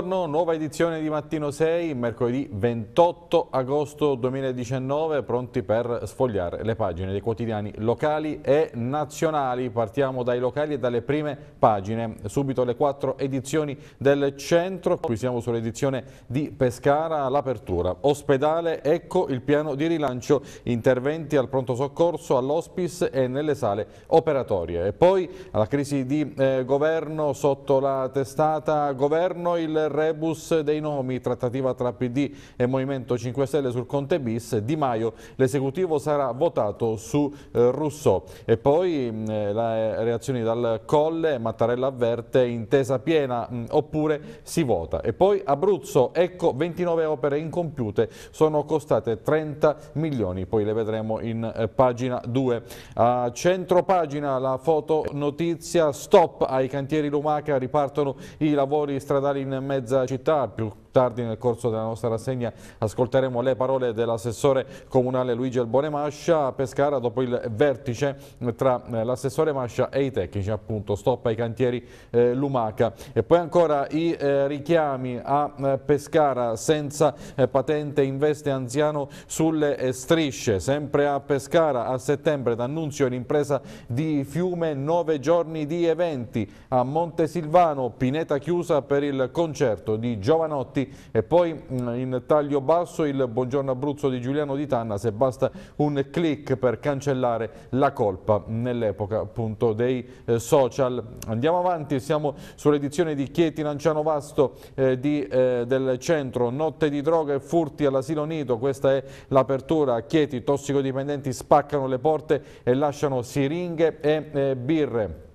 Buongiorno, nuova edizione di Mattino 6, mercoledì 28 agosto 2019, pronti per sfogliare le pagine dei quotidiani locali e nazionali. Partiamo dai locali e dalle prime pagine, subito le quattro edizioni del centro, qui siamo sull'edizione di Pescara, l'apertura, ospedale, ecco il piano di rilancio, interventi al pronto soccorso, all'ospice e nelle sale operatorie. E poi alla crisi di eh, governo sotto la testata governo il rebus dei nomi, trattativa tra PD e Movimento 5 Stelle sul Conte bis, Di Maio l'esecutivo sarà votato su eh, Rousseau. E poi mh, mm, eh, le reazioni dal Colle, Mattarella avverte intesa piena mh, mm, oppure si vota. E poi Abruzzo, ecco 29 opere incompiute, sono costate 30 milioni, poi le vedremo in eh, pagina 2. A centro pagina la fotonotizia, stop ai cantieri Lumaca, ripartono i lavori stradali in mezzo mezza città, più tardi nel corso della nostra rassegna ascolteremo le parole dell'assessore comunale Luigi Albone Mascia a Pescara dopo il vertice tra eh, l'assessore Mascia e i tecnici, appunto, stop ai cantieri eh, Lumaca. E poi ancora i eh, richiami a eh, Pescara senza eh, patente investe anziano sulle eh, strisce, sempre a Pescara a settembre d'annunzio l'impresa di Fiume, nove giorni di eventi a Montesilvano, Pineta chiusa per il concerto di Giovanotti e poi mm, in taglio basso il buongiorno Abruzzo di Giuliano Di Tanna se basta un click per cancellare la colpa nell'epoca appunto dei eh, social. Andiamo avanti, siamo sull'edizione di Chieti Lanciano Vasto eh, di, eh, del centro, notte di droga e furti all'asilo nido, questa è l'apertura a Chieti, tossicodipendenti spaccano le porte e lasciano siringhe e eh, birre.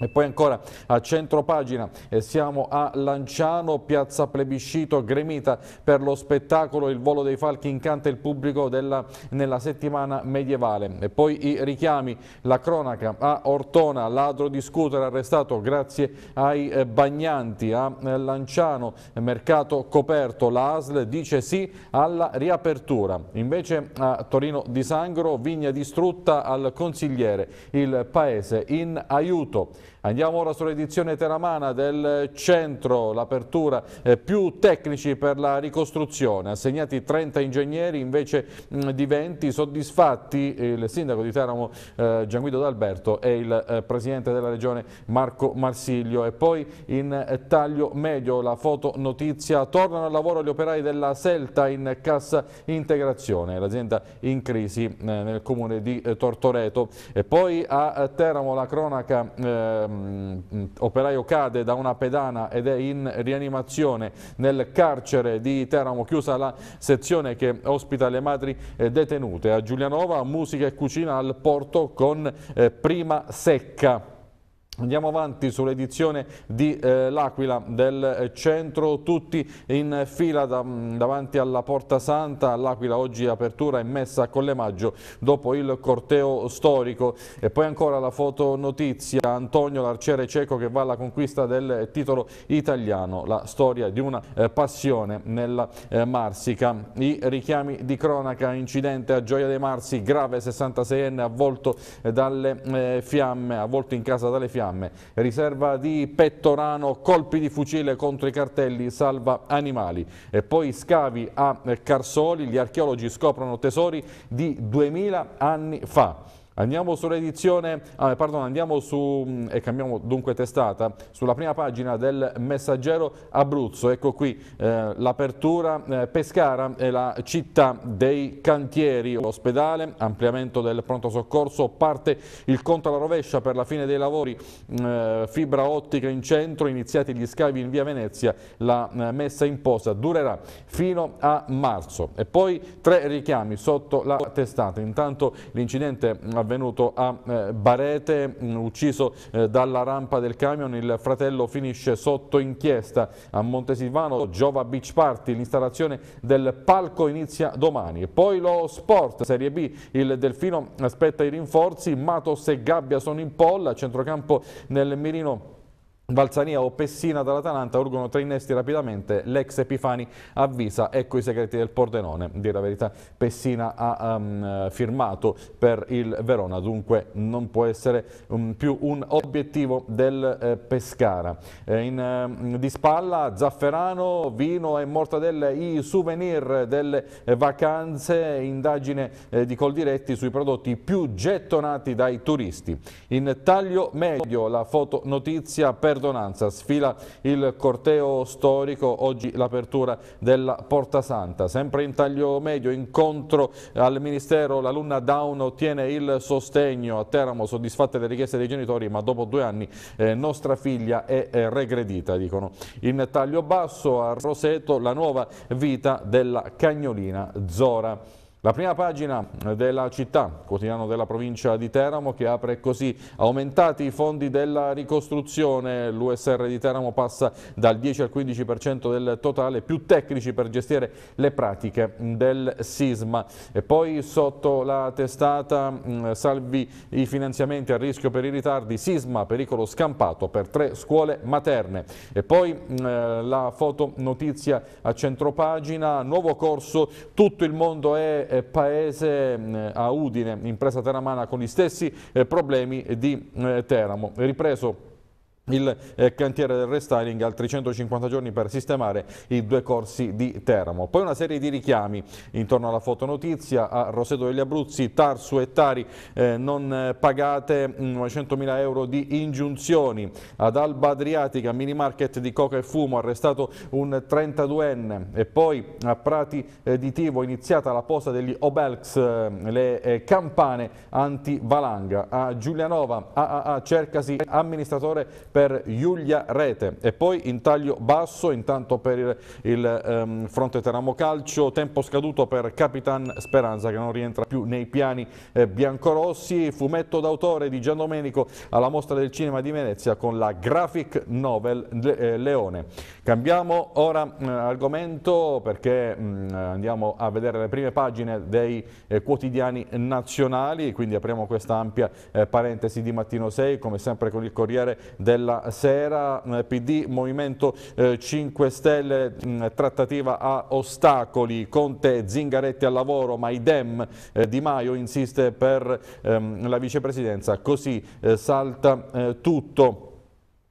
E poi ancora a centro pagina eh, siamo a Lanciano, piazza plebiscito gremita per lo spettacolo Il volo dei falchi incanta il pubblico della, nella settimana medievale. E poi i richiami, la cronaca a Ortona, ladro di scooter arrestato grazie ai eh, bagnanti, a eh, Lanciano, mercato coperto, la ASL dice sì alla riapertura. Invece a Torino di Sangro, vigna distrutta al consigliere, il paese in aiuto. Andiamo ora sull'edizione teramana del centro, l'apertura eh, più tecnici per la ricostruzione, assegnati 30 ingegneri invece mh, di 20, soddisfatti il sindaco di Teramo eh, Gianguido D'Alberto e il eh, presidente della regione Marco Marsiglio e poi in eh, taglio medio la fotonotizia, tornano al lavoro gli operai della Selta in cassa integrazione, l'azienda in crisi eh, nel comune di eh, Tortoreto e poi a Teramo la cronaca Mm, operaio cade da una pedana ed è in rianimazione nel carcere di Teramo, chiusa la sezione che ospita le madri eh, detenute. A Giulianova musica e cucina al porto con eh, prima secca. Andiamo avanti sull'edizione di eh, L'Aquila del eh, centro, tutti in fila da, mm, davanti alla Porta Santa, L'Aquila oggi apertura e messa con le maggio dopo il corteo storico e poi ancora la fotonotizia, Antonio l'arciere cieco che va alla conquista del eh, titolo italiano, la storia di una eh, passione nella eh, Marsica, i richiami di cronaca, incidente a Gioia dei Marsi, grave 66enne avvolto eh, dalle fiamme, avvolto in casa dalle fiamme fiamme. Riserva di Pettorano, colpi di fucile contro i cartelli, salva animali. E poi scavi a Carsoli, gli archeologi scoprono tesori di 2000 anni fa. Andiamo sull'edizione, ah, pardon, andiamo su, mm, e cambiamo dunque testata, sulla prima pagina del messaggero Abruzzo, ecco qui eh, l'apertura eh, Pescara è la città dei cantieri, l'ospedale, ampliamento del pronto soccorso, parte il conto alla rovescia per la fine dei lavori, mm, eh, fibra ottica in centro, iniziati gli scavi in via Venezia, la eh, messa in posa durerà fino a marzo. E poi tre richiami sotto la testata, intanto l'incidente avvenuto a eh, Barete, mm, ucciso eh, dalla rampa del camion, il fratello finisce sotto inchiesta a Montesilvano, Giova Beach Party, l'installazione del palco inizia domani. E poi lo sport, Serie B, il Delfino aspetta i rinforzi, Matos e Gabbia sono in polla, centrocampo nel mirino Balzania o Pessina dall'Atalanta urgono tre innesti rapidamente, l'ex Epifani avvisa, ecco i segreti del Pordenone, dire la verità Pessina ha um, firmato per il Verona, dunque non può essere um, più un obiettivo del eh, Pescara. Eh, in, eh, di spalla Zafferano, vino e mortadelle, i souvenir delle eh, vacanze, indagine eh, di Coldiretti sui prodotti più gettonati dai turisti. In taglio medio la fotonotizia per Verdonanza. Sfila il corteo storico, oggi l'apertura della Porta Santa. Sempre in taglio medio, incontro al Ministero, l'alunna Down ottiene il sostegno a Teramo, soddisfatte le richieste dei genitori, ma dopo due anni eh, nostra figlia è eh, regredita, dicono. In taglio basso a Roseto la nuova vita della cagnolina Zora. La prima pagina della città, quotidiano della provincia di Teramo, che apre così aumentati i fondi della ricostruzione. L'USR di Teramo passa dal 10 al 15% del totale, più tecnici per gestire le pratiche del sisma. E poi sotto la testata mm, salvi i finanziamenti a rischio per i ritardi, sisma pericolo scampato per tre scuole materne. E poi mm, la foto notizia a centropagina, nuovo corso, tutto il mondo è eh, paese mm, a Udine, impresa teramana con gli stessi eh, problemi di eh, Teramo. Ripreso il eh, cantiere del restyling altri 150 giorni per sistemare i due corsi di Teramo. Poi una serie di richiami intorno alla fotonotizia a Roseto degli Abruzzi, Tarsu e Tari eh, non eh, pagate 900.000 mm, euro di ingiunzioni. Ad Alba Adriatica, mini market di coca e fumo, arrestato un 32enne e poi a Prati eh, di Tivo iniziata la posa degli Obelx, eh, le eh, campane anti-valanga. A Giulianova, AAA, cercasi amministratore per Giulia Rete e poi in taglio basso intanto per il, il ehm, fronte Teramo Calcio tempo scaduto per Capitan Speranza che non rientra più nei piani eh, biancorossi fumetto d'autore di Gian Domenico alla mostra del cinema di Venezia con la graphic novel eh, Leone cambiamo ora eh, argomento perché mh, mm, andiamo a vedere le prime pagine dei eh, quotidiani nazionali quindi apriamo questa ampia eh, parentesi di mattino 6 come sempre con il Corriere del della sera, eh, PD, Movimento 5 eh, Stelle, mm, trattativa a ostacoli, Conte Zingaretti al lavoro, ma idem eh, Di Maio insiste per ehm, la vicepresidenza, così salta tutto.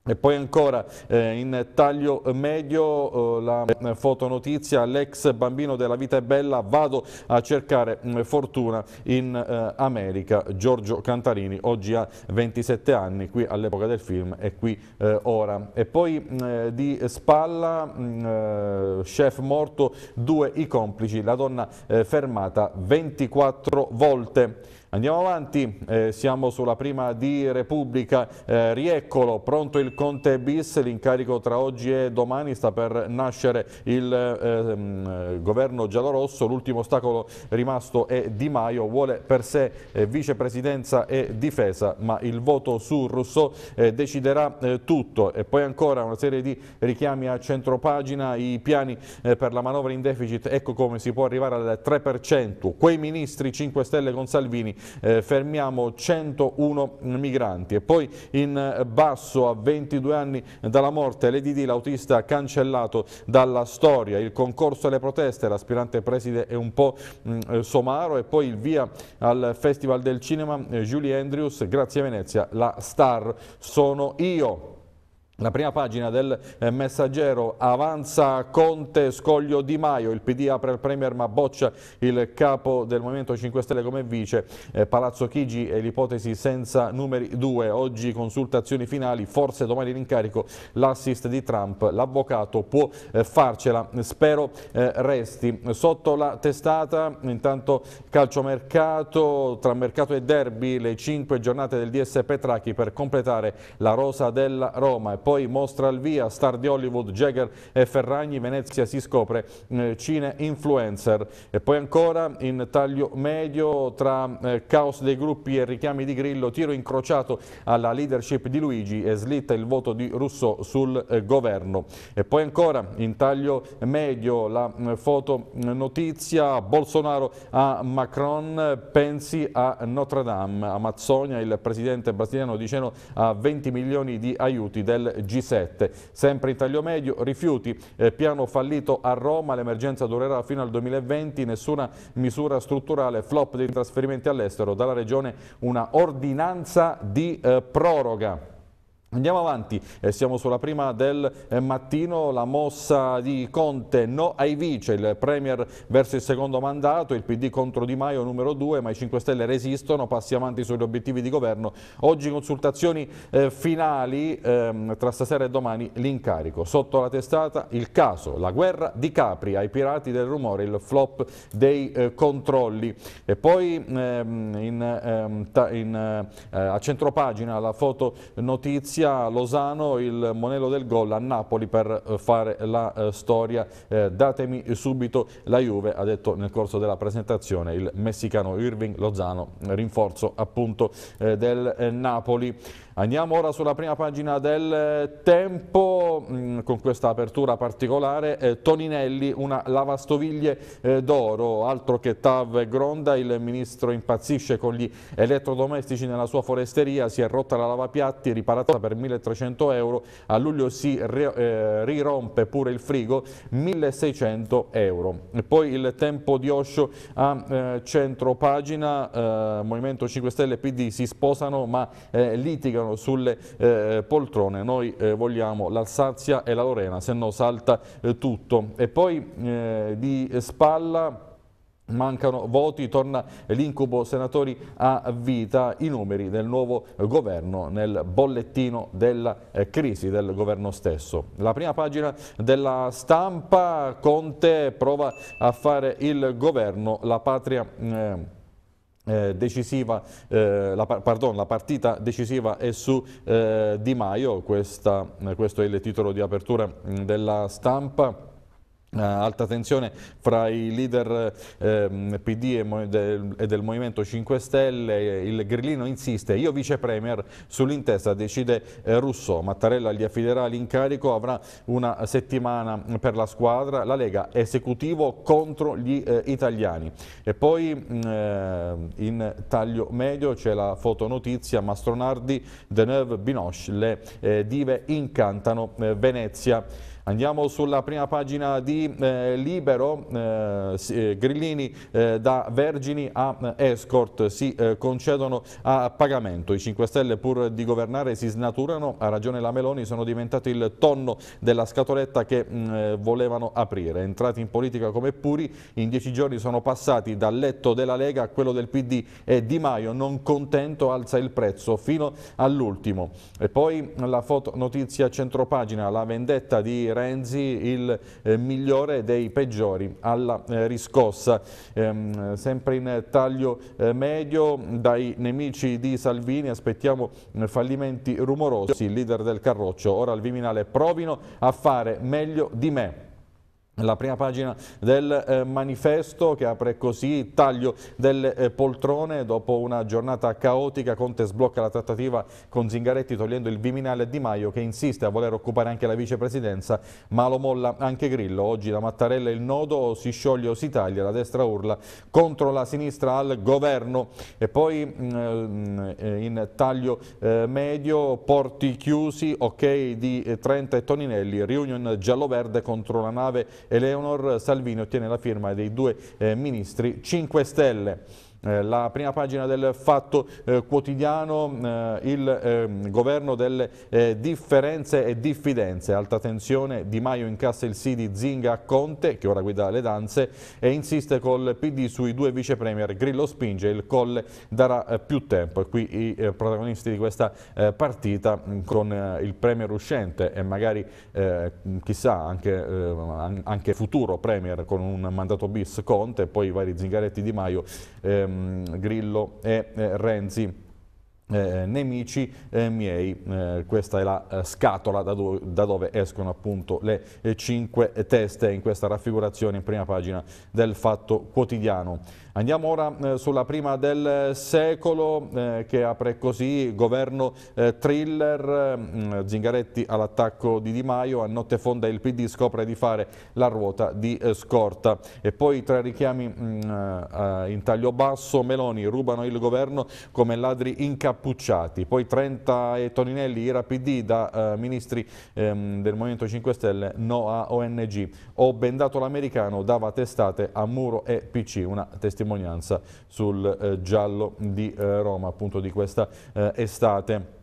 E poi ancora eh, in taglio medio eh, la eh, fotonotizia, l'ex bambino della vita è bella, vado a cercare mm, fortuna in eh, America. Giorgio Cantarini oggi ha 27 anni, qui all'epoca del film e qui eh, ora. E poi mm, eh, di spalla, mh, mm, chef morto, due i complici, la donna fermata 24 volte. Andiamo avanti, eh, siamo sulla prima di Repubblica, eh, Rieccolo, pronto il Conte bis, l'incarico tra oggi e domani sta per nascere il eh, ehm, governo giallorosso, l'ultimo ostacolo rimasto è Di Maio, vuole per sé eh, vicepresidenza e difesa, ma il voto su Rousseau eh, deciderà eh, tutto e poi ancora una serie di richiami a centropagina, i piani eh, per la manovra in deficit, ecco come si può arrivare al 3%, quei ministri 5 Stelle con Salvini eh, fermiamo 101 migranti. E poi in basso a 22 anni dalla morte l'EDD, l'autista cancellato dalla storia, il concorso alle proteste, l'aspirante preside è un po' mh, mm, eh, somaro e poi il via al Festival del Cinema, eh, Julie Andrews, grazie a Venezia, la star sono io. La prima pagina del eh, messaggero avanza Conte, scoglio Di Maio, il PD apre il Premier ma boccia il capo del Movimento 5 Stelle come vice, eh, Palazzo Chigi e l'ipotesi senza numeri 2, oggi consultazioni finali, forse domani l'incarico, l'assist di Trump, l'avvocato può eh, farcela, spero eh, resti. Sotto la testata intanto calciomercato, tra mercato e derby le 5 giornate del DS Petrachi per completare la rosa della Roma poi mostra al via star di Hollywood, Jagger e Ferragni, Venezia si scopre eh, cine influencer. E poi ancora in taglio medio tra eh, caos dei gruppi e richiami di Grillo, tiro incrociato alla leadership di Luigi e slitta il voto di Russo sul eh, governo. E poi ancora in taglio medio la mm, foto mm, notizia Bolsonaro a Macron, pensi a Notre Dame, Amazzonia, il presidente brasiliano dice a 20 milioni di aiuti del G7. Sempre in taglio medio, rifiuti, eh, piano fallito a Roma, l'emergenza durerà fino al 2020, nessuna misura strutturale, flop dei trasferimenti all'estero, dalla regione una ordinanza di eh, proroga. Andiamo avanti, eh, siamo sulla prima del eh, mattino, la mossa di Conte, no ai vice, il Premier verso il secondo mandato, il PD contro Di Maio numero 2, ma i 5 Stelle resistono, passi avanti sugli obiettivi di governo. Oggi consultazioni eh, finali, ehm, tra stasera e domani l'incarico. Sotto la testata il caso, la guerra di Capri, ai pirati del rumore, il flop dei eh, controlli. E poi ehm, in, ehm, in, eh, a centropagina la fotonotizia inizia Lozano il monello del gol a Napoli per eh, fare la eh, storia. Eh, datemi subito la Juve, ha detto nel corso della presentazione il messicano Irving Lozano, rinforzo appunto del Napoli. Andiamo ora sulla prima pagina del eh, Tempo, mm, con questa apertura particolare, eh, Toninelli, una lavastoviglie eh, d'oro, altro che TAV e Gronda, il ministro impazzisce con gli elettrodomestici nella sua foresteria, si è rotta la lavapiatti, riparata per 1300 euro, a luglio si re, eh, rirompe pure il frigo, 1600 euro. E poi il Tempo di Osho a eh, centro pagina, eh, Movimento 5 Stelle e PD si sposano ma litigano sdraiano sulle eh, poltrone. Noi eh, vogliamo l'Alsazia e la Lorena, se no salta eh, tutto. E poi eh, di spalla... Mancano voti, torna l'incubo senatori a vita, i numeri del nuovo governo nel bollettino della eh, crisi del governo stesso. La prima pagina della stampa, Conte prova a fare il governo, la patria... Eh, eh, decisiva, eh, la, pardon, la, partita decisiva è su eh, Di Maio, questa, questo è il titolo di apertura mm, della stampa. Uh, alta tensione fra i leader ehm, PD e, del, e, del, Movimento 5 Stelle, il grillino insiste, io vice premier sull'intesa decide eh, Russo, Mattarella gli affiderà l'incarico, avrà una settimana per la squadra, la Lega esecutivo contro gli eh, italiani. E poi mh, mm, eh, in taglio medio c'è la fotonotizia Mastronardi, Deneuve, Binoche, le eh, dive incantano eh, Venezia. Andiamo sulla prima pagina di eh, Libero, eh, eh Grillini eh, da vergini a eh, escort si eh, concedono a pagamento. I 5 Stelle pur di governare si snaturano, ha ragione la Meloni sono diventati il tonno della scatoletta che mh, mm, volevano aprire. Entrati in politica come puri, in dieci giorni sono passati dal letto della Lega a quello del PD e Di Maio non contento alza il prezzo fino all'ultimo. E poi la foto fotonotizia centropagina, la vendetta di Renzi il eh, migliore dei peggiori alla eh, riscossa. Ehm, sempre in taglio eh, medio dai nemici di Salvini aspettiamo eh, fallimenti rumorosi. Il leader del Carroccio ora al Viminale provino a fare meglio di me. La prima pagina del eh, manifesto che apre così taglio delle eh, poltrone dopo una giornata caotica Conte sblocca la trattativa con Zingaretti togliendo il Viminale Di Maio che insiste a voler occupare anche la vicepresidenza ma lo molla anche Grillo oggi da Mattarella il nodo si scioglie o si taglia la destra urla contro la sinistra al governo e poi mh, mm, eh, in taglio eh, medio porti chiusi ok di 30 eh, e Toninelli riunion giallo-verde contro la nave Eleonor Salvini ottiene la firma dei due eh, ministri 5 Stelle. Eh, la prima pagina del Fatto eh, Quotidiano, eh, il ehm, governo delle differenze e diffidenze, alta tensione, Di Maio incassa il sì di Zinga a Conte, che ora guida le danze, e insiste col PD sui due vice premier, Grillo spinge, il Colle darà più tempo. E qui i protagonisti di questa partita mm, con il premier uscente e magari mm, chissà anche, anche futuro premier con un mandato bis Conte, poi i vari Zingaretti Di Maio ehm, Grillo e eh, Renzi eh, nemici eh, miei, eh, questa è la eh, scatola da, do da, dove escono appunto le eh, cinque teste in questa raffigurazione in prima pagina del Fatto Quotidiano. Andiamo ora eh, sulla prima del secolo che apre così, governo thriller, mm, Zingaretti all'attacco di Di Maio, a notte fonda il PD scopre di fare la ruota di scorta e poi tra richiami mh, mm, in taglio basso, Meloni rubano il governo come ladri incapaci Pucciati, poi 30 e Toninelli, Ira PD da eh, ministri ehm, del Movimento 5 Stelle, no a ONG. Ho bendato l'americano, dava testate a Muro e PC, una testimonianza sul eh, giallo di eh, Roma appunto di questa eh, estate.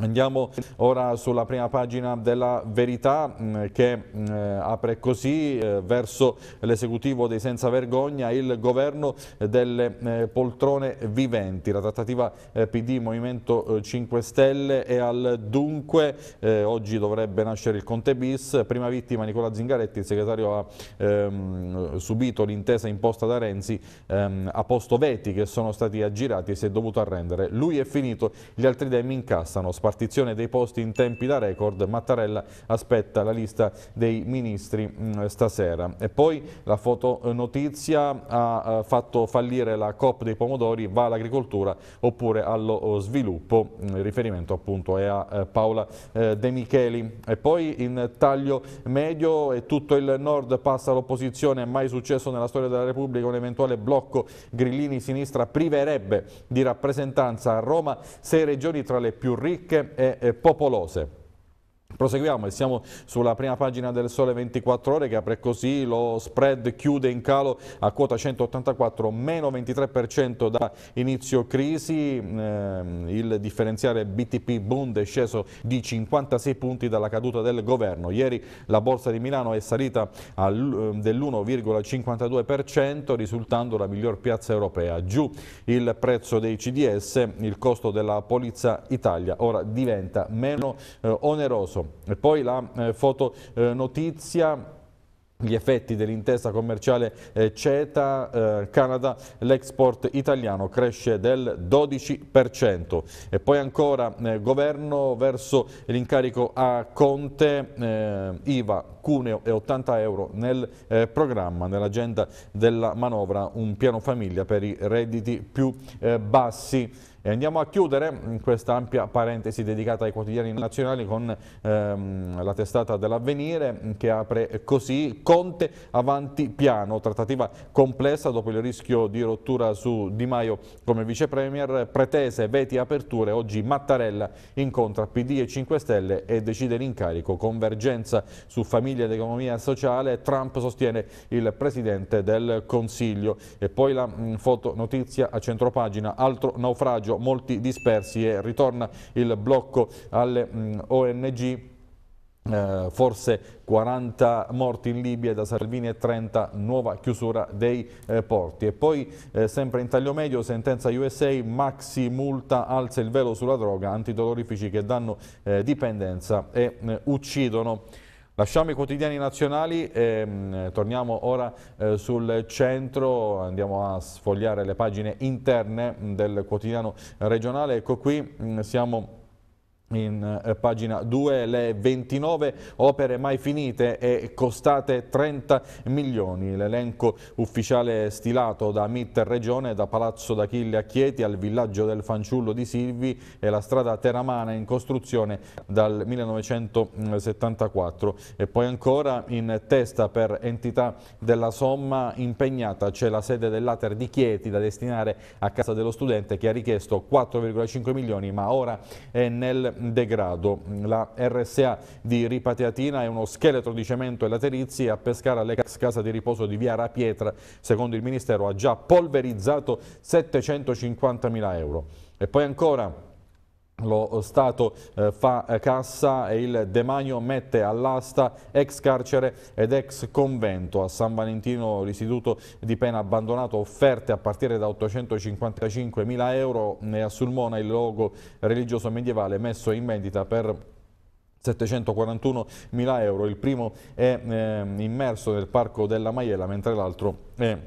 Andiamo ora sulla prima pagina della Verità mm, che mm, apre così eh, verso l'esecutivo dei senza vergogna il governo delle eh, poltrone viventi. La trattativa eh, PD Movimento 5 Stelle è al dunque, oggi dovrebbe nascere il Conte bis, prima vittima Nicola Zingaretti, il segretario ha ehm, subito l'intesa imposta da Renzi ha ehm, posto veti che sono stati aggirati e si è dovuto arrendere. Lui è finito, gli altri demi incassano spartizione dei posti in tempi da record, Mattarella aspetta la lista dei ministri mh, mm, stasera. E poi la fotonotizia ha uh, fatto fallire la COP dei pomodori, va all'agricoltura oppure allo eh, sviluppo, il mm, riferimento appunto è a uh, Paola uh, De Micheli. E poi in taglio medio e tutto il nord passa all'opposizione, mai successo nella storia della Repubblica un eventuale blocco Grillini sinistra priverebbe di rappresentanza a Roma sei regioni tra le più ricche ricche e popolose. Proseguiamo e siamo sulla prima pagina del Sole 24 Ore che apre così, lo spread chiude in calo a quota 184, meno 23% da inizio crisi, eh, il differenziale BTP Bund è sceso di 56 punti dalla caduta del governo. Ieri la borsa di Milano è salita ehm, dell'1,52% risultando la miglior piazza europea. Giù il prezzo dei CDS, il costo della polizza Italia ora diventa meno eh, oneroso Certo. E poi la eh, fotonotizia eh, gli effetti dell'intesa commerciale eh, CETA, eh, Canada, l'export italiano cresce del 12%. E poi ancora eh, governo verso l'incarico a Conte, eh, IVA, cuneo e 80 euro nel eh, programma, nell'agenda della manovra, un piano famiglia per i redditi più bassi. E andiamo a chiudere mm, questa ampia parentesi dedicata ai quotidiani nazionali con ehm, la testata dell'avvenire mm, che apre così Conte avanti piano, trattativa complessa dopo il rischio di rottura su Di Maio come vice premier, pretese, veti, aperture, oggi Mattarella incontra PD e 5 Stelle e decide l'incarico, convergenza su famiglia ed economia sociale, Trump sostiene il presidente del Consiglio e poi la mh, mm, fotonotizia a centropagina, altro naufragio disastro, molti dispersi e ritorna il blocco alle mh, mm, ONG. Eh, forse 40 morti in Libia da Salvini e 30 nuova chiusura dei eh, porti e poi eh, sempre in taglio medio sentenza USA maxi multa alza il velo sulla droga antidolorifici che danno eh, dipendenza e eh, uccidono Lasciamo i quotidiani nazionali e ehm, mh, torniamo ora eh, sul centro, andiamo a sfogliare le pagine interne mh, mm, del quotidiano regionale. Ecco qui mh, mm, siamo in eh, pagina 2 le 29 opere mai finite e costate 30 milioni. L'elenco ufficiale stilato da MIT Regione, da Palazzo d'Achille a Chieti al villaggio del Fanciullo di Silvi e la strada Teramana in costruzione dal 1974. E poi ancora in testa per entità della somma impegnata c'è la sede dell'Ater di Chieti da destinare a casa dello studente che ha richiesto 4,5 milioni ma ora è nel degrado. La RSA di Ripateatina è uno scheletro di cemento e laterizi a Pescara l'ex casa di riposo di Via Rapietra, secondo il Ministero, ha già polverizzato 750 mila euro. E poi ancora lo Stato eh, fa eh, cassa e il demanio mette all'asta ex carcere ed ex convento a San Valentino l'istituto di pena abbandonato offerte a partire da 855 mila euro e a Sulmona il logo religioso medievale messo in vendita per 741 mila euro il primo è eh, immerso nel parco della Maiella mentre l'altro è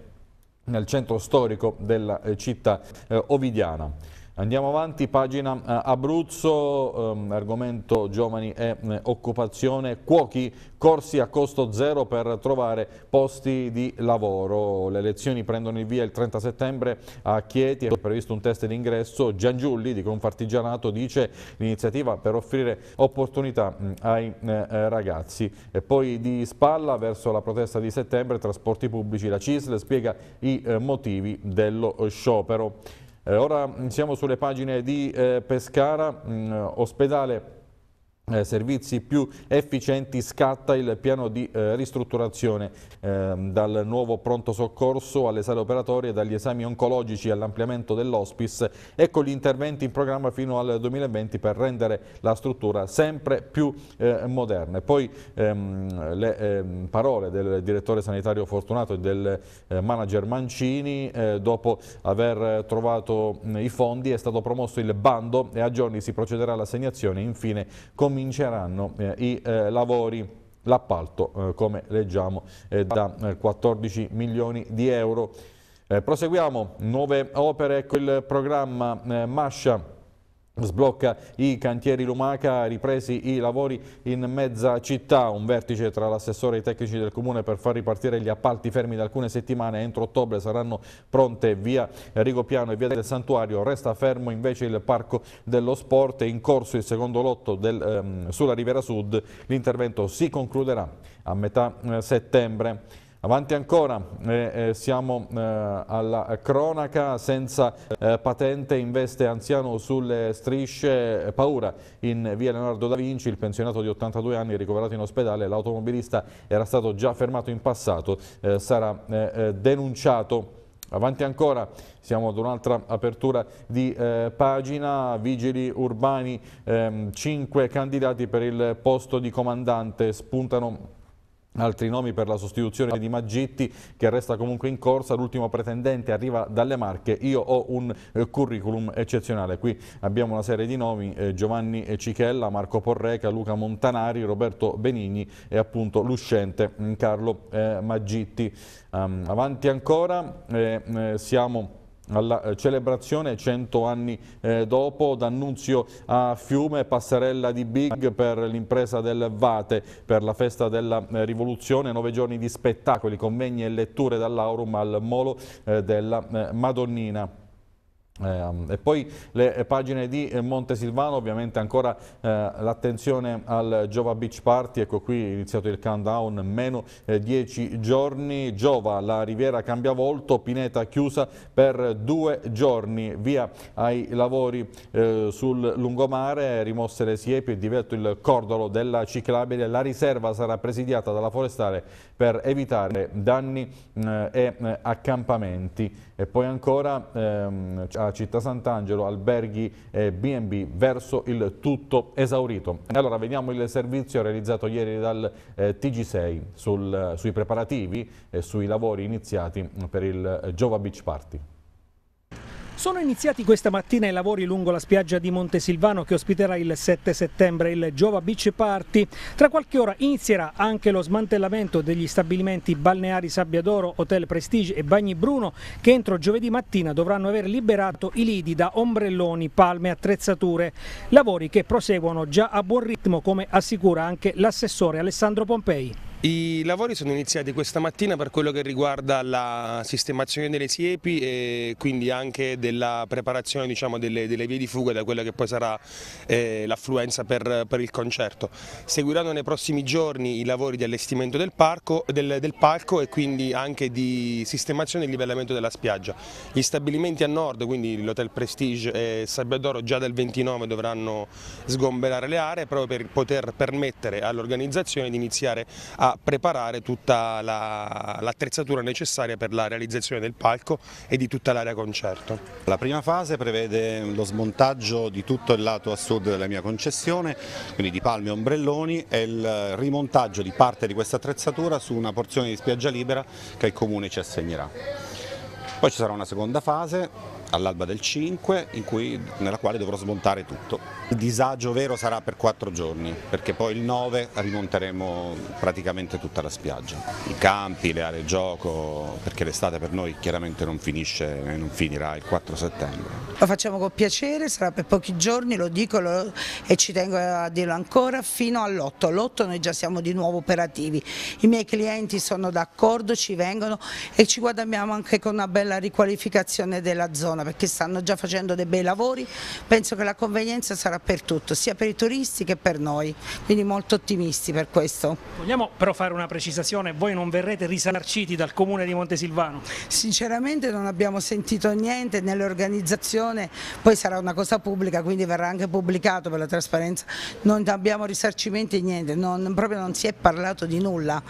nel centro storico della eh, città eh, ovidiana Andiamo avanti, pagina eh, Abruzzo, ehm, argomento giovani e eh, occupazione, cuochi, corsi a costo zero per trovare posti di lavoro. Le elezioni prendono il via il 30 settembre a Chieti, è previsto un test d'ingresso. Giangiulli di Confartigianato dice l'iniziativa per offrire opportunità mm, ai eh, eh, ragazzi. E poi di spalla verso la protesta di settembre, trasporti pubblici, la CISL spiega i eh, motivi dello sciopero. Eh, ora siamo sulle pagine di eh, Pescara, mm, ospedale eh, servizi più efficienti scatta il piano di eh, ristrutturazione eh, dal nuovo pronto soccorso alle sale operatorie, dagli esami oncologici all'ampliamento dell'hospice e con gli interventi in programma fino al 2020 per rendere la struttura sempre più eh, moderna. poi ehm, le ehm, parole del direttore sanitario Fortunato e del eh, manager Mancini, eh, dopo aver trovato mm, i fondi è stato promosso il bando e a giorni si procederà all'assegnazione infine con cominceranno eh, i eh, lavori l'appalto, eh, come leggiamo, da 14 milioni di euro. proseguiamo, nuove opere, ecco il programma Mascia Sblocca i cantieri Lumaca, ripresi i lavori in mezza città, un vertice tra l'assessore e i tecnici del comune per far ripartire gli appalti fermi da alcune settimane, entro ottobre saranno pronte via Rigopiano e via del Santuario, resta fermo invece il parco dello sport è in corso il secondo lotto del, ehm, sulla Rivera Sud, l'intervento si concluderà a metà eh, settembre. Avanti ancora, eh, eh, siamo eh, alla cronaca, senza eh, patente investe anziano sulle strisce, eh, paura in via Leonardo da Vinci, il pensionato di 82 anni ricoverato in ospedale, l'automobilista era stato già fermato in passato, eh, sarà denunciato. Avanti ancora, siamo ad un'altra apertura di eh, pagina, vigili urbani, ehm, 5 candidati per il posto di comandante, spuntano Altri nomi per la sostituzione di Maggitti che resta comunque in corsa, l'ultimo pretendente arriva dalle Marche, io ho un eh, curriculum eccezionale, qui abbiamo una serie di nomi, eh, Giovanni eh, Cichella, Marco Porreca, Luca Montanari, Roberto Benigni e appunto l'uscente mm, Carlo Maggitti. Ehm, avanti ancora, siamo alla eh, celebrazione 100 anni eh, dopo D'Annunzio a Fiume, passerella di Big per l'impresa del Vate per la festa della eh, rivoluzione, nove giorni di spettacoli, convegni e letture dall'Aurum al Molo eh, della eh, Madonnina. Ehm, e poi le eh, pagine di eh, Monte Silvano, ovviamente ancora eh, l'attenzione al Giova Beach Party, ecco qui è iniziato il countdown, meno 10 eh, giorni, Giova, la riviera cambia volto, Pineta chiusa per due giorni, via ai lavori eh, sul lungomare, rimosse le siepi e divetto il cordolo della ciclabile, la riserva sarà presidiata dalla forestale per evitare danni eh, e eh, accampamenti. E poi ancora ehm, a Città Sant'Angelo, alberghi e eh, B&B verso il tutto esaurito. Allora vediamo il servizio realizzato ieri dal eh, TG6 sul, sui preparativi e sui lavori iniziati per il Giova Beach Party. Sono iniziati questa mattina i lavori lungo la spiaggia di Montesilvano che ospiterà il 7 settembre il Giova Beach Party. Tra qualche ora inizierà anche lo smantellamento degli stabilimenti balneari Sabbia d'Oro, Hotel Prestige e Bagni Bruno che entro giovedì mattina dovranno aver liberato i lidi da ombrelloni, palme e attrezzature. Lavori che proseguono già a buon ritmo come assicura anche l'assessore Alessandro Pompei. I lavori sono iniziati questa mattina per quello che riguarda la sistemazione delle siepi e quindi anche della preparazione diciamo, delle, delle, vie di fuga da quella che poi sarà eh, l'affluenza per, per, il concerto. Seguiranno nei prossimi giorni i lavori di allestimento del, parco, del, del palco e quindi anche di sistemazione e livellamento della spiaggia. Gli stabilimenti a nord, quindi l'Hotel Prestige e Sabbiadoro, già dal 29 dovranno sgomberare le aree proprio per poter permettere all'organizzazione di iniziare a a preparare tutta l'attrezzatura la, necessaria per la realizzazione del palco e di tutta l'area concerto. La prima fase prevede lo smontaggio di tutto il lato a sud della mia concessione, quindi di palme e ombrelloni e il rimontaggio di parte di questa attrezzatura su una porzione di spiaggia libera che il comune ci assegnerà. Poi ci sarà una seconda fase all'alba del 5 cui, nella quale dovrò smontare tutto. Il disagio vero sarà per 4 giorni perché poi il 9 rimonteremo praticamente tutta la spiaggia, i campi, le aree gioco perché l'estate per noi chiaramente non finisce e non finirà il 4 settembre. Lo facciamo con piacere, sarà per pochi giorni, lo dico lo, e ci tengo a dirlo ancora, fino all'8. All'8 noi già siamo di nuovo operativi, i miei clienti sono d'accordo, ci vengono e ci guadagniamo anche con una bella riqualificazione della zona perché stanno già facendo dei bei lavori, penso che la convenienza sarà per tutto, sia per i turisti che per noi, quindi molto ottimisti per questo. Vogliamo però fare una precisazione, voi non verrete risarciti dal comune di Montesilvano? Sinceramente non abbiamo sentito niente nell'organizzazione, poi sarà una cosa pubblica quindi verrà anche pubblicato per la trasparenza, non abbiamo risarcimenti niente, non, proprio non si è parlato di nulla,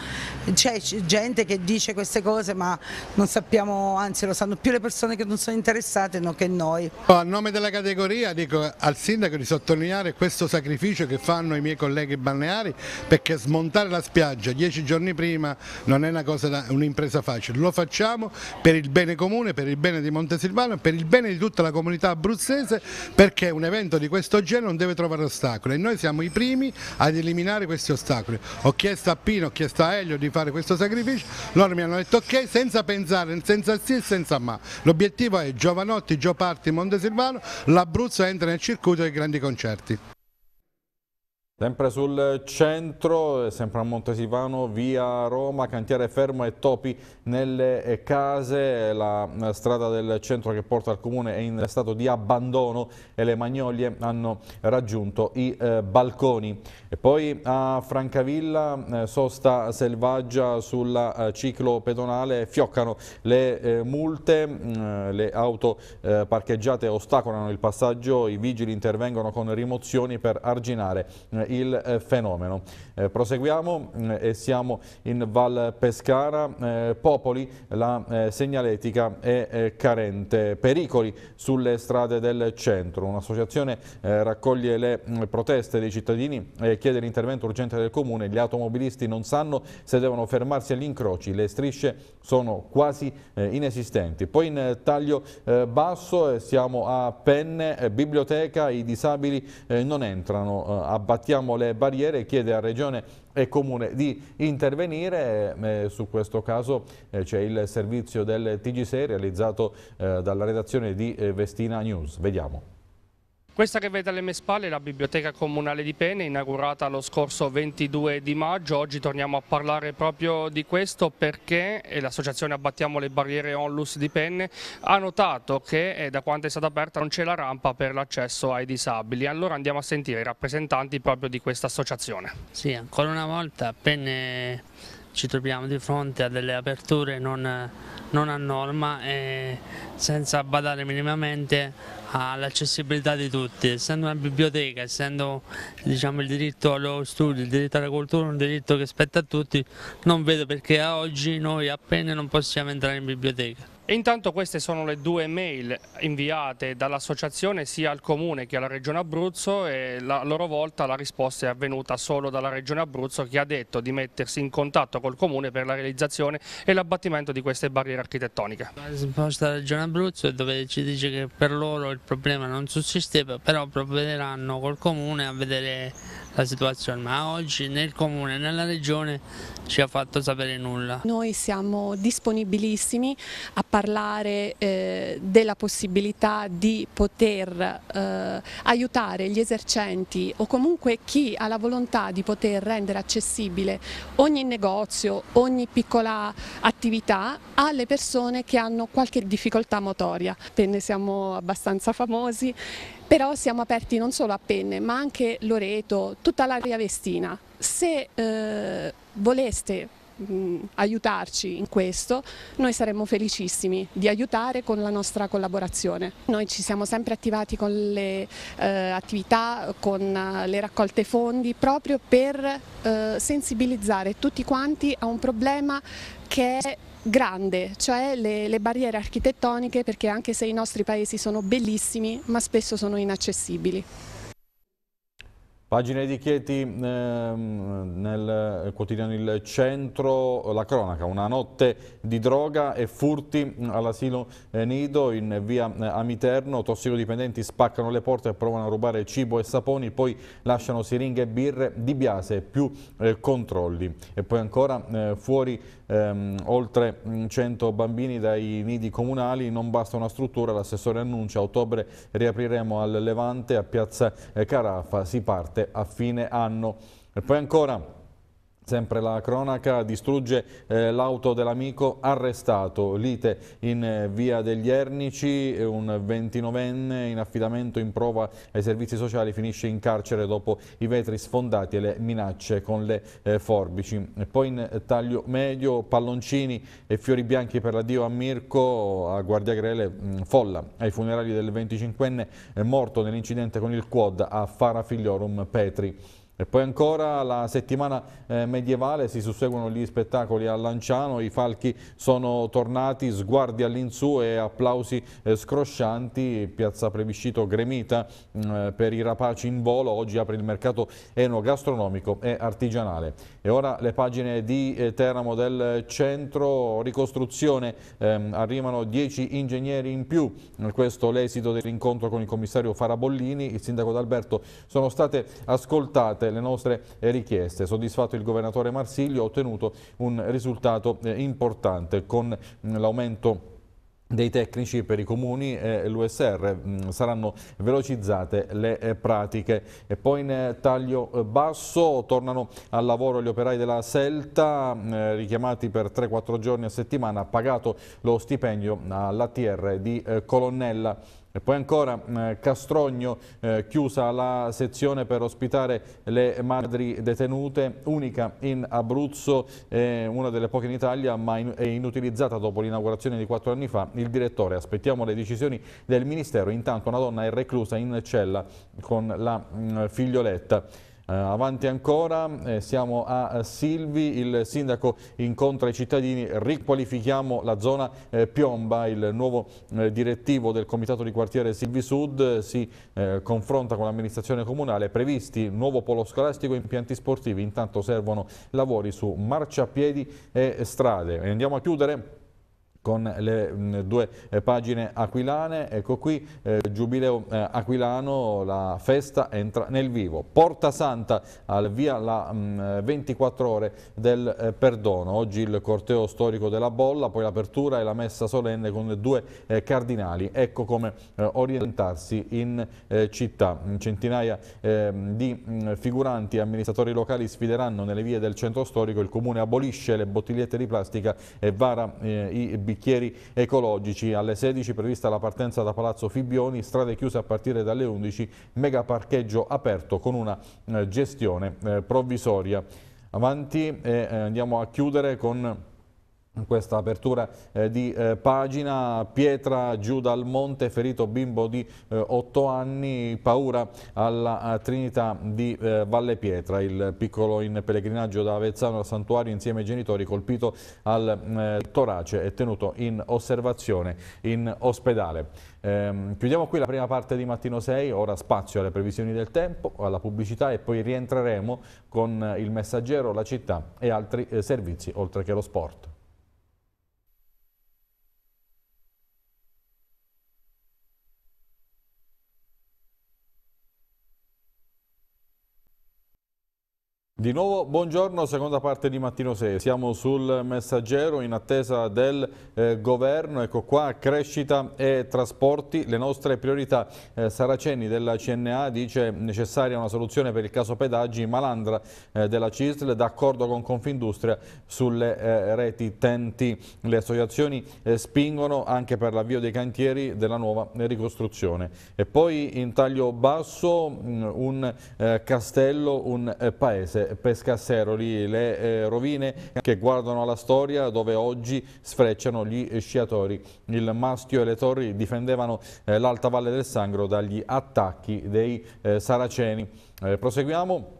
c'è gente che dice queste cose ma non sappiamo, anzi lo sanno più le persone che non sono interessate Sant'Ateno che noi. Oh, a nome della categoria dico al sindaco di sottolineare questo sacrificio che fanno i miei colleghi balneari perché smontare la spiaggia dieci giorni prima non è un'impresa un facile, lo facciamo per il bene comune, per il bene di Montesilvano, per il bene di tutta la comunità abruzzese perché un evento di questo genere non deve trovare ostacoli e noi siamo i primi ad eliminare questi ostacoli. Ho chiesto a Pino, ho chiesto a Elio di fare questo sacrificio, loro mi hanno detto ok senza pensare, senza sì e senza ma. L'obiettivo è giovane Giovanotti, Gio Parti, Montesilvano, l'Abruzzo entra nel circuito dei grandi concerti. Sempre sul centro, sempre a Montesivano, via Roma, cantiere fermo e topi nelle case, la strada del centro che porta al comune è in stato di abbandono e le magnolie hanno raggiunto i eh, balconi. E poi a Francavilla, eh, sosta selvaggia sulla eh, ciclo pedonale, fioccano le eh, multe, mh, mm, le auto eh, parcheggiate ostacolano il passaggio, i vigili intervengono con rimozioni per arginare eh, il eh, fenomeno. Eh, proseguiamo eh, e siamo in Val Pescara, eh, Popoli, la eh, segnaletica è eh, carente, pericoli sulle strade del centro, un'associazione eh, raccoglie le mm, proteste dei cittadini e chiede l'intervento urgente del comune, gli automobilisti non sanno se devono fermarsi agli incroci, le strisce sono quasi inesistenti. Poi in taglio basso siamo a Penne, biblioteca, i disabili non entrano, abbattiamo le barriere, chiede a Regione decisione è comune di intervenire. Eh, su questo caso eh, c'è il servizio del TG6 realizzato eh, dalla redazione di eh, Vestina News. Vediamo. Questa che vedete alle mie spalle è la Biblioteca Comunale di Pene, inaugurata lo scorso 22 di maggio. Oggi torniamo a parlare proprio di questo perché l'associazione Abbattiamo le barriere onlus di Penne ha notato che eh, da quando è stata aperta non c'è la rampa per l'accesso ai disabili. Allora andiamo a sentire i rappresentanti proprio di questa associazione. Sì, ancora una volta Penne ci troviamo di fronte a delle aperture non, non a norma e senza badare minimamente all'accessibilità di tutti. Essendo una biblioteca, essendo diciamo, il diritto allo studio, il diritto alla cultura, un diritto che spetta a tutti, non vedo perché a oggi noi appena non possiamo entrare in biblioteca. E intanto queste sono le due mail inviate dall'associazione sia al Comune che alla Regione Abruzzo e a loro volta la risposta è avvenuta solo dalla Regione Abruzzo che ha detto di mettersi in contatto col Comune per la realizzazione e l'abbattimento di queste barriere architettoniche. La risposta della Regione Abruzzo è dove ci dice che per loro il problema non sussisteva però provvederanno col Comune a vedere la situazione ma oggi nel Comune e nella Regione ci ha fatto sapere nulla. Noi siamo disponibilissimi a parlare eh, della possibilità di poter eh, aiutare gli esercenti o comunque chi ha la volontà di poter rendere accessibile ogni negozio, ogni piccola attività alle persone che hanno qualche difficoltà motoria. Penne siamo abbastanza famosi però siamo aperti non solo a Penne ma anche Loreto, tutta l'area vestina. Se eh, voleste mh, mm, aiutarci in questo, noi saremmo felicissimi di aiutare con la nostra collaborazione. Noi ci siamo sempre attivati con le eh, attività, con eh, le raccolte fondi, proprio per eh, sensibilizzare tutti quanti a un problema che è grande, cioè le, le, barriere architettoniche perché anche se i nostri paesi sono bellissimi ma spesso sono inaccessibili. Pagina di Chieti ehm, nel quotidiano Il Centro, la cronaca, una notte di droga e furti all'asilo eh, Nido in via eh, Amiterno, tossicodipendenti spaccano le porte e provano a rubare cibo e saponi, poi lasciano siringhe e birre di biase più eh, controlli. E poi ancora fuori ehm, oltre 100 mm, bambini dai nidi comunali, non basta una struttura, l'assessore annuncia a ottobre riapriremo al Levante a Piazza eh, Carafa, si parte a fine anno. E poi ancora... Sempre la cronaca distrugge eh, l'auto dell'amico arrestato, lite in eh, via degli Ernici, eh, un 29enne in affidamento in prova ai servizi sociali finisce in carcere dopo i vetri sfondati e le minacce con le eh, forbici. E poi in eh, taglio medio palloncini e fiori bianchi per l'addio a Mirko a Guardia Grele mh, mm, folla ai funerali del 25enne morto nell'incidente con il quad a Farafigliorum Petri. E poi ancora la settimana eh, medievale si susseguono gli spettacoli a Lanciano, i falchi sono tornati, sguardi all'insù e applausi eh, scroscianti, piazza Previscito gremita mm, eh, per i rapaci in volo, oggi apre il mercato enogastronomico e artigianale. E ora le pagine di Teramo del centro, ricostruzione, ehm, arrivano 10 ingegneri in più, questo l'esito dell'incontro con il commissario Farabollini, il sindaco D'Alberto, sono state ascoltate tutte le nostre eh, richieste. Soddisfatto il governatore Marsiglio, ha ottenuto un risultato eh, importante con mm, l'aumento dei tecnici per i comuni eh, e l'USR mm, saranno velocizzate le pratiche e poi in taglio basso tornano al lavoro gli operai della Selta mm, richiamati per 3-4 giorni a settimana pagato lo stipendio all'ATR di Colonnella e poi ancora eh, Castrogno, eh, chiusa la sezione per ospitare le madri detenute, unica in Abruzzo, eh, una delle poche in Italia, ma in, è inutilizzata dopo l'inaugurazione di quattro anni fa. Il direttore, aspettiamo le decisioni del Ministero, intanto una donna è reclusa in cella con la mh, mm, figlioletta. Uh, avanti ancora, eh, siamo a eh, Silvi, il sindaco incontra i cittadini, riqualifichiamo la zona eh, Piomba, il nuovo eh, direttivo del comitato di quartiere Silvi Sud eh, si confronta con l'amministrazione comunale, previsti nuovo polo scolastico e impianti sportivi, intanto servono lavori su marciapiedi e strade. E andiamo a chiudere con le mh, mm, due eh, pagine aquilane. Ecco qui, eh, Giubileo eh, Aquilano, la festa entra nel vivo. Porta Santa al via la mh, mm, 24 ore del eh, perdono. Oggi il corteo storico della bolla, poi l'apertura e la messa solenne con due eh, cardinali. Ecco come eh, orientarsi in città. Centinaia ehm, di mh, mm, figuranti e amministratori locali sfideranno nelle vie del centro storico. Il comune abolisce le bottigliette di plastica e vara i bicchieri bicchieri ecologici. Alle 16 prevista la partenza da Palazzo Fibbioni, strade chiuse a partire dalle 11, mega parcheggio aperto con una eh, gestione eh, provvisoria. Avanti e eh, andiamo a chiudere con questa apertura eh, di eh, pagina, Pietra giù dal monte, ferito bimbo di eh, 8 anni, paura alla eh, Trinità di eh, Valle Pietra, il piccolo in pellegrinaggio da Avezzano al santuario insieme ai genitori colpito al mm, eh, torace e tenuto in osservazione in ospedale. Ehm, chiudiamo qui la prima parte di Mattino 6, ora spazio alle previsioni del tempo, alla pubblicità e poi rientreremo con il messaggero, la città e altri servizi oltre che lo sport. Di nuovo buongiorno, seconda parte di Mattino 6. Siamo sul messaggero in attesa del eh, governo. Ecco qua, crescita e trasporti, le nostre priorità. Eh, Saraceni della CNA dice necessaria una soluzione per il caso pedaggi. Malandra eh, della CISL d'accordo con Confindustria sulle eh, reti tenti. Le associazioni eh, spingono anche per l'avvio dei cantieri della nuova ricostruzione. E poi in taglio basso mh, mm, un eh, castello, un paese Pescasseroli, le eh, rovine che guardano alla storia dove oggi sfrecciano gli sciatori. Il Maschio e le Torri difendevano eh, l'Alta Valle del Sangro dagli attacchi dei eh, Saraceni. Eh, proseguiamo.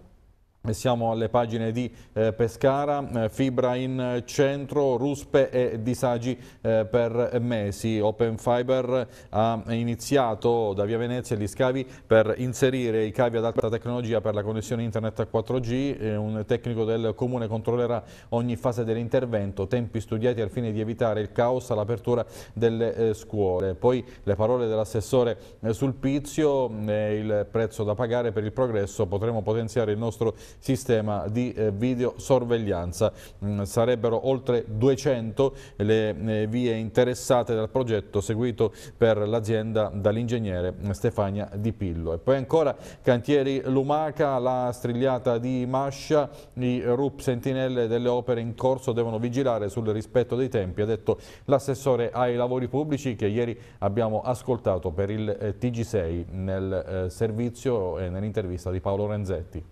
Siamo alle pagine di eh, Pescara, eh, fibra in centro, ruspe e disagi eh, per mesi. Open Fiber ha iniziato da Via Venezia gli scavi per inserire i cavi ad alta tecnologia per la connessione internet a 4G. Eh, un tecnico del comune controllerà ogni fase dell'intervento, tempi studiati al fine di evitare il caos all'apertura delle eh, scuole. Poi le parole dell'assessore eh, Sulpizio, il prezzo da pagare per il progresso, potremo potenziare il nostro sistema di eh, videosorveglianza. Mm, sarebbero oltre 200 le eh, vie interessate dal progetto seguito per l'azienda dall'ingegnere Stefania Di Pillo. E poi ancora Cantieri Lumaca, la strigliata di Mascia, i RUP sentinelle delle opere in corso devono vigilare sul rispetto dei tempi, ha detto l'assessore ai lavori pubblici che ieri abbiamo ascoltato per il eh, TG6 nel eh, servizio e nell'intervista di Paolo Renzetti.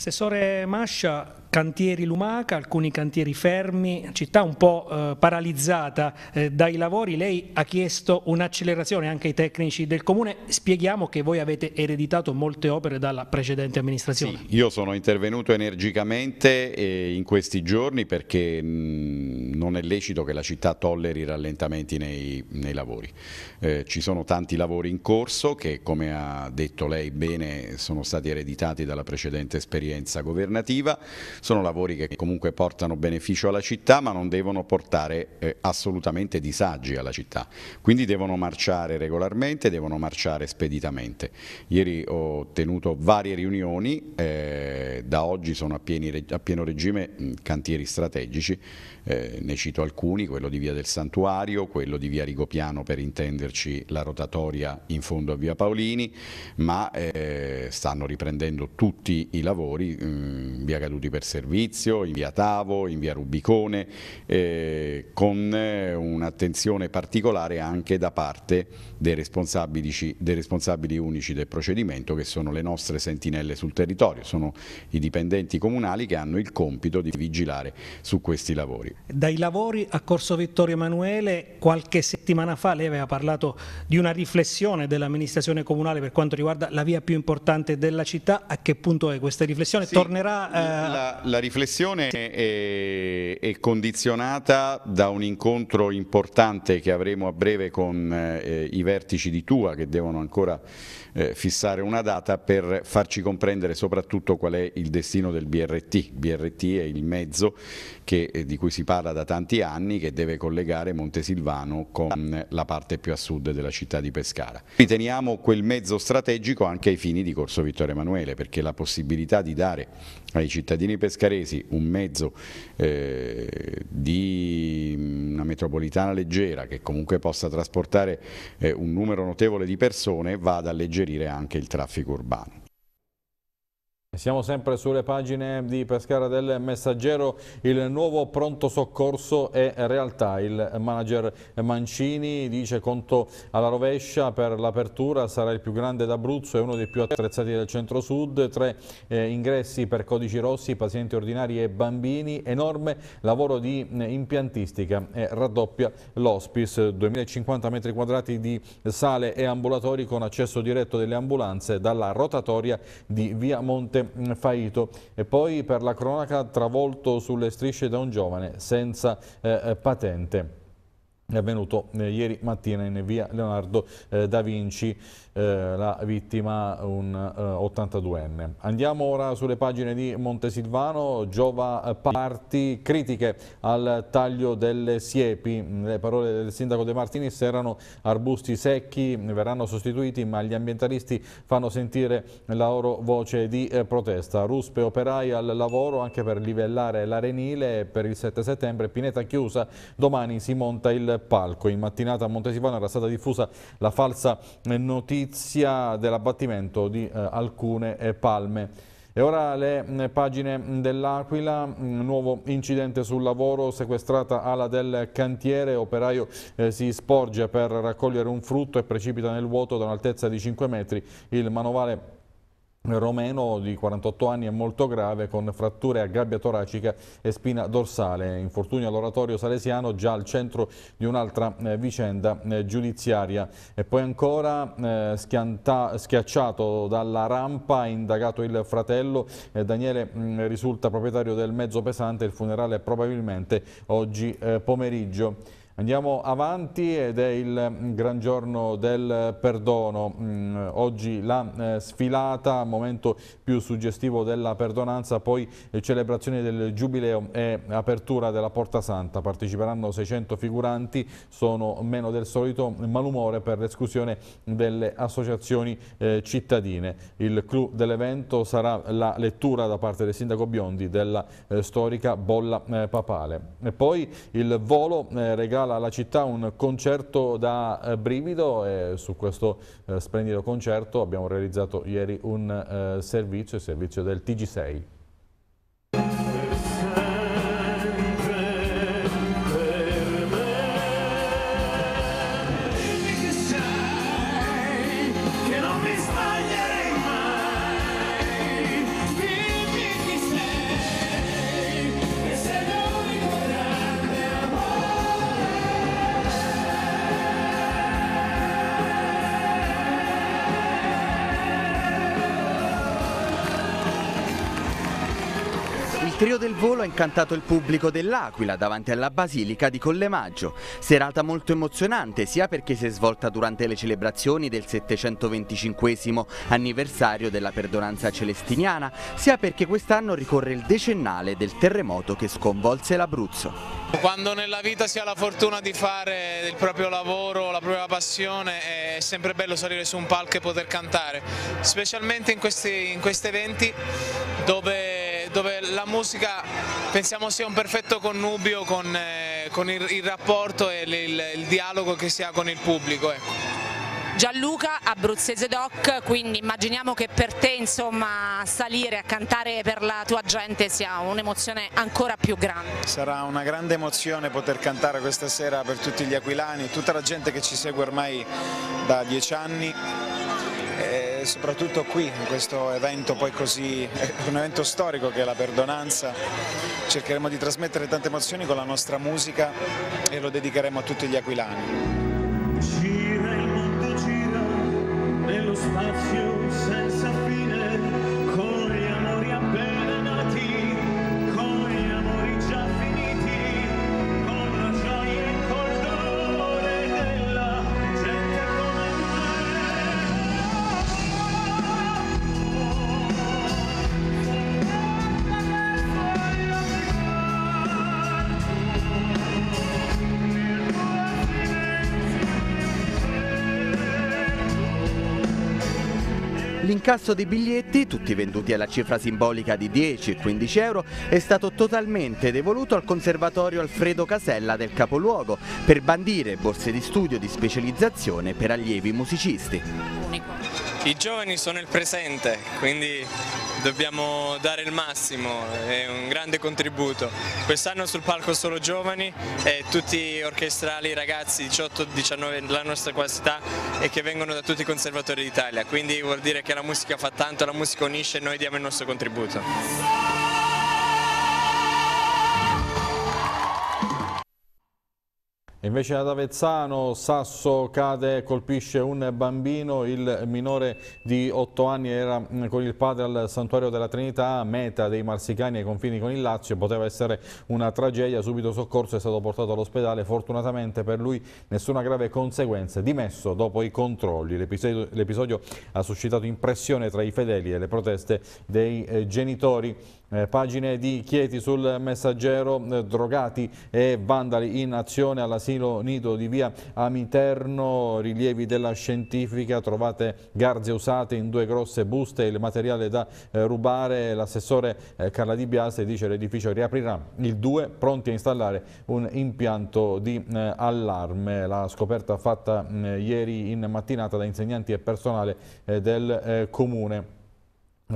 Assessore Mascia, cantieri Lumaca, alcuni cantieri fermi, città un po' eh, paralizzata eh, dai lavori, lei ha chiesto un'accelerazione anche ai tecnici del comune, spieghiamo che voi avete ereditato molte opere dalla precedente amministrazione. Sì, io sono intervenuto energicamente eh, in questi giorni perché mh, non è lecito che la città tolleri rallentamenti nei, nei lavori, eh, ci sono tanti lavori in corso che come ha detto lei bene sono stati ereditati dalla precedente esperienza accoglienza governativa, sono lavori che comunque portano beneficio alla città ma non devono portare eh, assolutamente disagi alla città, quindi devono marciare regolarmente, devono marciare speditamente. Ieri ho tenuto varie riunioni, eh, da oggi sono a, pieni, a pieno regime mh, cantieri strategici eh, ne cito alcuni, quello di Via del Santuario, quello di Via Rigopiano per intenderci la rotatoria in fondo a Via Paolini, ma eh, stanno riprendendo tutti i lavori in mm, Via Caduti per Servizio, in Via Tavo, in Via Rubicone, eh, con eh, un'attenzione particolare anche da parte dei responsabili, dei responsabili unici del procedimento che sono le nostre sentinelle sul territorio, sono i dipendenti comunali che hanno il compito di vigilare su questi lavori lavori. Dai lavori a Corso Vittorio Emanuele, qualche settimana fa lei aveva parlato di una riflessione dell'amministrazione comunale per quanto riguarda la via più importante della città, a che punto è questa riflessione? Sì, Tornerà... Eh... La, la, riflessione è, è, condizionata da un incontro importante che avremo a breve con eh, i vertici di Tua che devono ancora eh, fissare una data per farci comprendere soprattutto qual è il destino del BRT. BRT è il mezzo che, eh, di cui si si parla da tanti anni che deve collegare Montesilvano con mm, la parte più a sud della città di Pescara. Riteniamo quel mezzo strategico anche ai fini di Corso Vittorio Emanuele perché la possibilità di dare ai cittadini pescaresi un mezzo eh, di mm, una metropolitana leggera che comunque possa trasportare eh, un numero notevole di persone va ad alleggerire anche il traffico urbano. Siamo sempre sulle pagine di Pescara del Messaggero, il nuovo pronto soccorso è realtà. Il manager Mancini dice conto alla rovescia per l'apertura, sarà il più grande d'Abruzzo e uno dei più attrezzati del centro-sud. Tre eh, ingressi per codici rossi, pazienti ordinari e bambini, enorme lavoro di eh, impiantistica e raddoppia l'ospice, 2050 metri quadrati di sale e ambulatori con accesso diretto delle ambulanze dalla rotatoria di via Monte totalmente mm, faito. E poi per la cronaca travolto sulle strisce da un giovane senza eh, eh patente. È avvenuto eh, ieri mattina in via Leonardo eh, da Vinci. Eh, la vittima un eh, 82enne. Andiamo ora sulle pagine di Montesilvano, Giova Parti, critiche al taglio delle siepi, le parole del sindaco De Martinis erano arbusti secchi, verranno sostituiti ma gli ambientalisti fanno sentire la loro voce di eh, protesta. Ruspe operai al lavoro anche per livellare l'arenile per il 7 settembre, Pineta chiusa, domani si monta il palco. In mattinata a Montesilvano era stata diffusa la falsa eh, notizia notizia dell'abbattimento di eh, alcune eh, palme. E ora le mm, pagine mm, dell'Aquila, mm, nuovo incidente sul lavoro, sequestrata ala del cantiere, operaio eh, si sporge per raccogliere un frutto e precipita nel vuoto da un'altezza di 5 metri. Il manovale Romeno di 48 anni è molto grave con fratture a gabbia toracica e spina dorsale. Infortunio all'oratorio salesiano già al centro di un'altra eh, vicenda eh, giudiziaria. E poi ancora eh, schianta, schiacciato dalla rampa, indagato il fratello. Eh, Daniele mh, mm, risulta proprietario del mezzo pesante, il funerale probabilmente oggi eh, pomeriggio. Andiamo avanti ed è il mm, gran giorno del perdono. Mm, oggi la eh, sfilata, momento più suggestivo della perdonanza, poi celebrazione del giubileo e apertura della Porta Santa. Parteciperanno 600 figuranti, sono meno del solito malumore per l'esclusione delle associazioni eh, cittadine. Il clou dell'evento sarà la lettura da parte del sindaco Biondi della eh, storica bolla papale. E poi il volo regala regala alla città un concerto da eh, brivido e su questo eh, splendido concerto abbiamo realizzato ieri un eh, servizio, il servizio del TG6. trio del volo ha incantato il pubblico dell'Aquila davanti alla Basilica di Collemaggio. Serata molto emozionante sia perché si è svolta durante le celebrazioni del 725 anniversario della perdonanza celestiniana, sia perché quest'anno ricorre il decennale del terremoto che sconvolse l'Abruzzo. Quando nella vita si ha la fortuna di fare il proprio lavoro, la propria passione, è sempre bello salire su un palco e poter cantare, specialmente in questi, in questi eventi dove dove la musica pensiamo sia un perfetto connubio con, eh, con il, il, rapporto e il, il, il, dialogo che si ha con il pubblico. Ecco. Gianluca, abruzzese doc, quindi immaginiamo che per te insomma, salire a cantare per la tua gente sia un'emozione ancora più grande. Sarà una grande emozione poter cantare questa sera per tutti gli aquilani, tutta la gente che ci segue ormai da dieci anni e eh, soprattutto qui in questo evento poi così, eh, un evento storico che è la perdonanza, cercheremo di trasmettere tante emozioni con la nostra musica e lo dedicheremo a tutti gli aquilani. Gira il mondo, gira nello spazio. L'incasso dei biglietti, tutti venduti alla cifra simbolica di 10 15 euro, è stato totalmente devoluto al Conservatorio Alfredo Casella del capoluogo per bandire borse di studio di specializzazione per allievi musicisti. I giovani sono il presente, quindi dobbiamo dare il massimo, è un grande contributo. Quest'anno sul palco solo giovani e tutti orchestrali ragazzi 18-19 della nostra quasi età e che vengono da tutti i conservatori d'Italia, quindi vuol dire che la musica fa tanto, la musica unisce e noi diamo il nostro contributo. Invece ad Avezzano Sasso cade, colpisce un bambino, il minore di 8 anni era mm, con il padre al santuario della Trinità, meta dei marsicani ai confini con il Lazio, poteva essere una tragedia, subito soccorso è stato portato all'ospedale, fortunatamente per lui nessuna grave conseguenza, dimesso dopo i controlli. L'episodio ha suscitato impressione tra i fedeli e le proteste dei eh, genitori. Eh, pagine di Chieti sul messaggero, eh, drogati e vandali in azione all'asilo nido di via Amiterno, rilievi della scientifica, trovate garze usate in due grosse buste, il materiale da eh, rubare, l'assessore Carla Di Biase dice l'edificio riaprirà il 2, pronti a installare un impianto di allarme. La scoperta fatta mm, ieri in mattinata da insegnanti e personale del comune.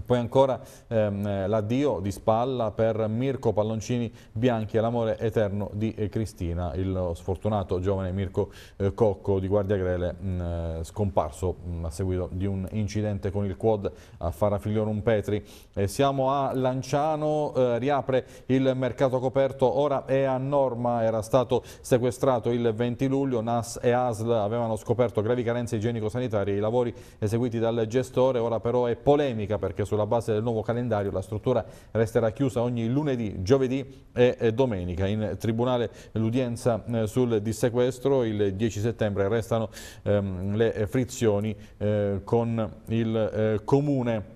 Poi ancora ehm, l'addio di spalla per Mirko Palloncini Bianchi e l'amore eterno di eh, Cristina, il sfortunato giovane Mirko eh, Cocco di Guardia Grele mh, mm, eh, scomparso mh, mm, a seguito di un incidente con il quad a Farafigliorum Petri. Eh, siamo a Lanciano, eh, riapre il mercato coperto, ora è a norma, era stato sequestrato il 20 luglio, NAS e ASL avevano scoperto gravi carenze igienico-sanitarie, i lavori eseguiti dal gestore, ora però è polemica perché perché sulla base del nuovo calendario la struttura resterà chiusa ogni lunedì, giovedì e domenica. In Tribunale l'udienza eh, sul dissequestro il 10 settembre restano ehm, le frizioni eh, con il eh, Comune.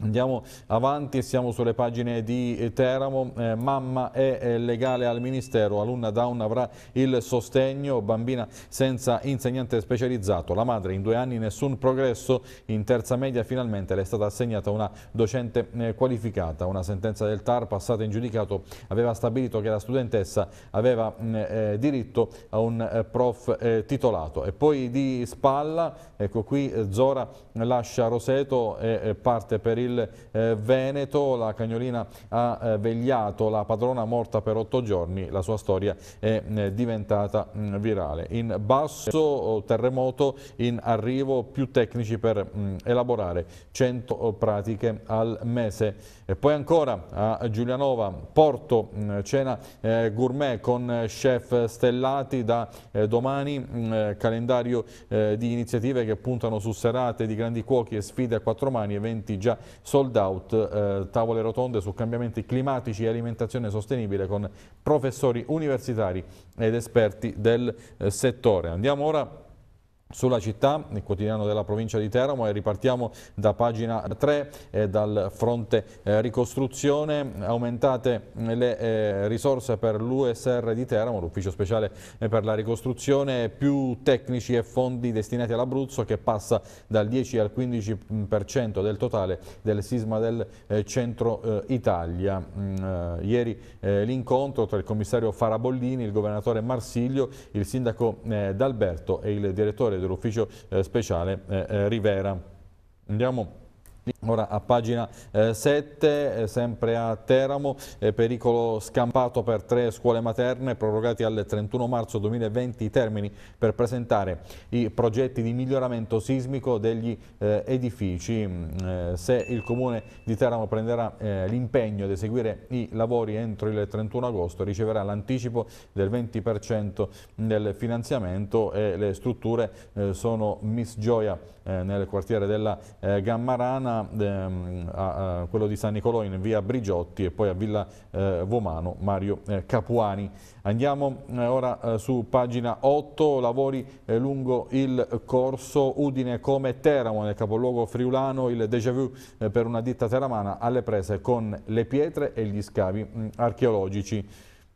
Andiamo avanti, siamo sulle pagine di eh, Teramo, eh, mamma è eh, legale al Ministero, alunna Down avrà il sostegno, bambina senza insegnante specializzato, la madre in due anni nessun progresso, in terza media finalmente le è stata assegnata una docente eh, qualificata, una sentenza del TAR passata in giudicato aveva stabilito che la studentessa aveva mm, eh, diritto a un eh, prof titolato e poi di spalla, ecco qui Zora lascia Roseto e parte per il il eh, Veneto, la cagnolina ha eh, vegliato la padrona morta per otto giorni, la sua storia è eh, diventata mh, mm, virale. In basso oh, terremoto in arrivo più tecnici per mh, mm, elaborare 100 pratiche al mese. E poi ancora a Giulianova, Porto, mm, cena eh, gourmet con eh, chef stellati da eh, domani, mh, mm, eh, calendario eh, di iniziative che puntano su serate di grandi cuochi e sfide a quattro mani, eventi già sold out, eh, tavole rotonde su cambiamenti climatici e alimentazione sostenibile con professori universitari ed esperti del settore. Andiamo ora sulla città, il quotidiano della provincia di Teramo e ripartiamo da pagina 3 eh, dal fronte eh, ricostruzione, aumentate mm, le eh, risorse per l'USR di Teramo, l'ufficio speciale eh, per la ricostruzione, più tecnici e fondi destinati all'Abruzzo che passa dal 10 al 15% mm, del totale del sisma del eh, centro eh, Italia. Mm, ieri l'incontro tra il commissario Farabollini, il governatore Marsiglio, il sindaco D'Alberto e il direttore dell'ufficio eh, speciale eh, eh, Rivera. Andiamo Ora a pagina eh, 7, eh, sempre a Teramo, eh, pericolo scampato per tre scuole materne, prorogati al 31 marzo 2020 i termini per presentare i progetti di miglioramento sismico degli eh, edifici. Mm, eh, se il Comune di Teramo prenderà l'impegno di eseguire i lavori entro il 31 agosto, riceverà l'anticipo del 20% del finanziamento e le strutture sono Miss Gioia eh, nel quartiere della eh, Gammarana, ehm, a, a, quello di San Nicolò in via Brigiotti e poi a Villa eh, Vomano Mario Capuani. Andiamo ora su pagina 8, lavori lungo il corso Udine come Teramo nel capoluogo friulano, il déjà vu per una ditta teramana alle prese con le pietre e gli scavi mm, archeologici.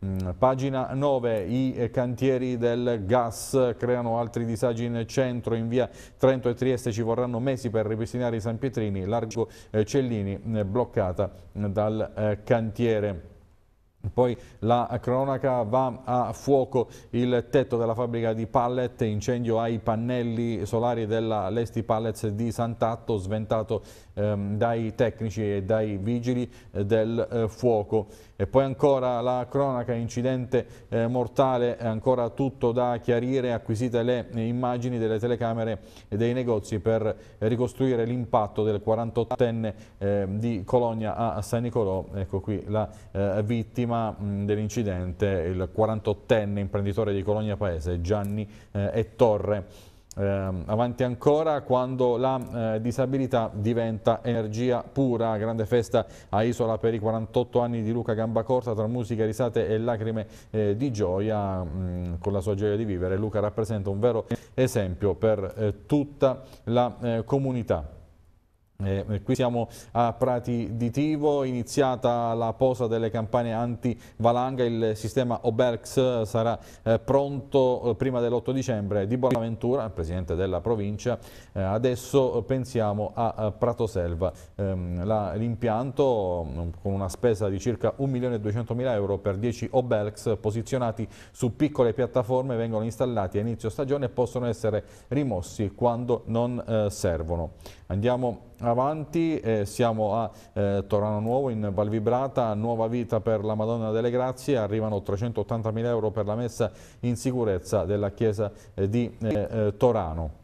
Mm, pagina 9, i cantieri del gas creano altri disagi in centro, in via Trento e Trieste ci vorranno mesi per ripristinare i San Pietrini, largo eh, Cellini mm, bloccata mm, dal eh, cantiere. Poi la cronaca va a fuoco il tetto della fabbrica di pallet, incendio ai pannelli solari della Lesti Pallets di Sant'Atto, sventato Ehm, dai tecnici e dai vigili eh, del eh, fuoco. E poi ancora la cronaca incidente eh, mortale, ancora tutto da chiarire, acquisite le immagini delle telecamere e dei negozi per ricostruire l'impatto del 48enne ehm, di Cologna a San Nicolò, ecco qui la vittima mm, dell'incidente, il 48enne imprenditore di Cologna Paese Gianni Ettorre eh, avanti ancora quando la eh, disabilità diventa energia pura, grande festa a Isola per i 48 anni di Luca Gambacorta tra musica, risate e lacrime eh, di gioia mh, mm, con la sua gioia di vivere, Luca rappresenta un vero esempio per eh, tutta la eh, comunità. Eh, eh, qui siamo a Prati di Tivo, iniziata la posa delle campane anti-valanga, il sistema Oberx eh, sarà eh, pronto eh, prima dell'8 dicembre. Di Bonaventura, presidente della provincia, eh, adesso pensiamo a, a Pratoselva, ehm, l'impianto mm, con una spesa di circa 1.200.000 euro per 10 Oberx posizionati su piccole piattaforme vengono installati a inizio stagione e possono essere rimossi quando non servono. Andiamo avanti, eh, siamo a eh, Torano Nuovo in Val Vibrata, nuova vita per la Madonna delle Grazie, arrivano 380 mila euro per la messa in sicurezza della chiesa eh, di eh, eh, Torano.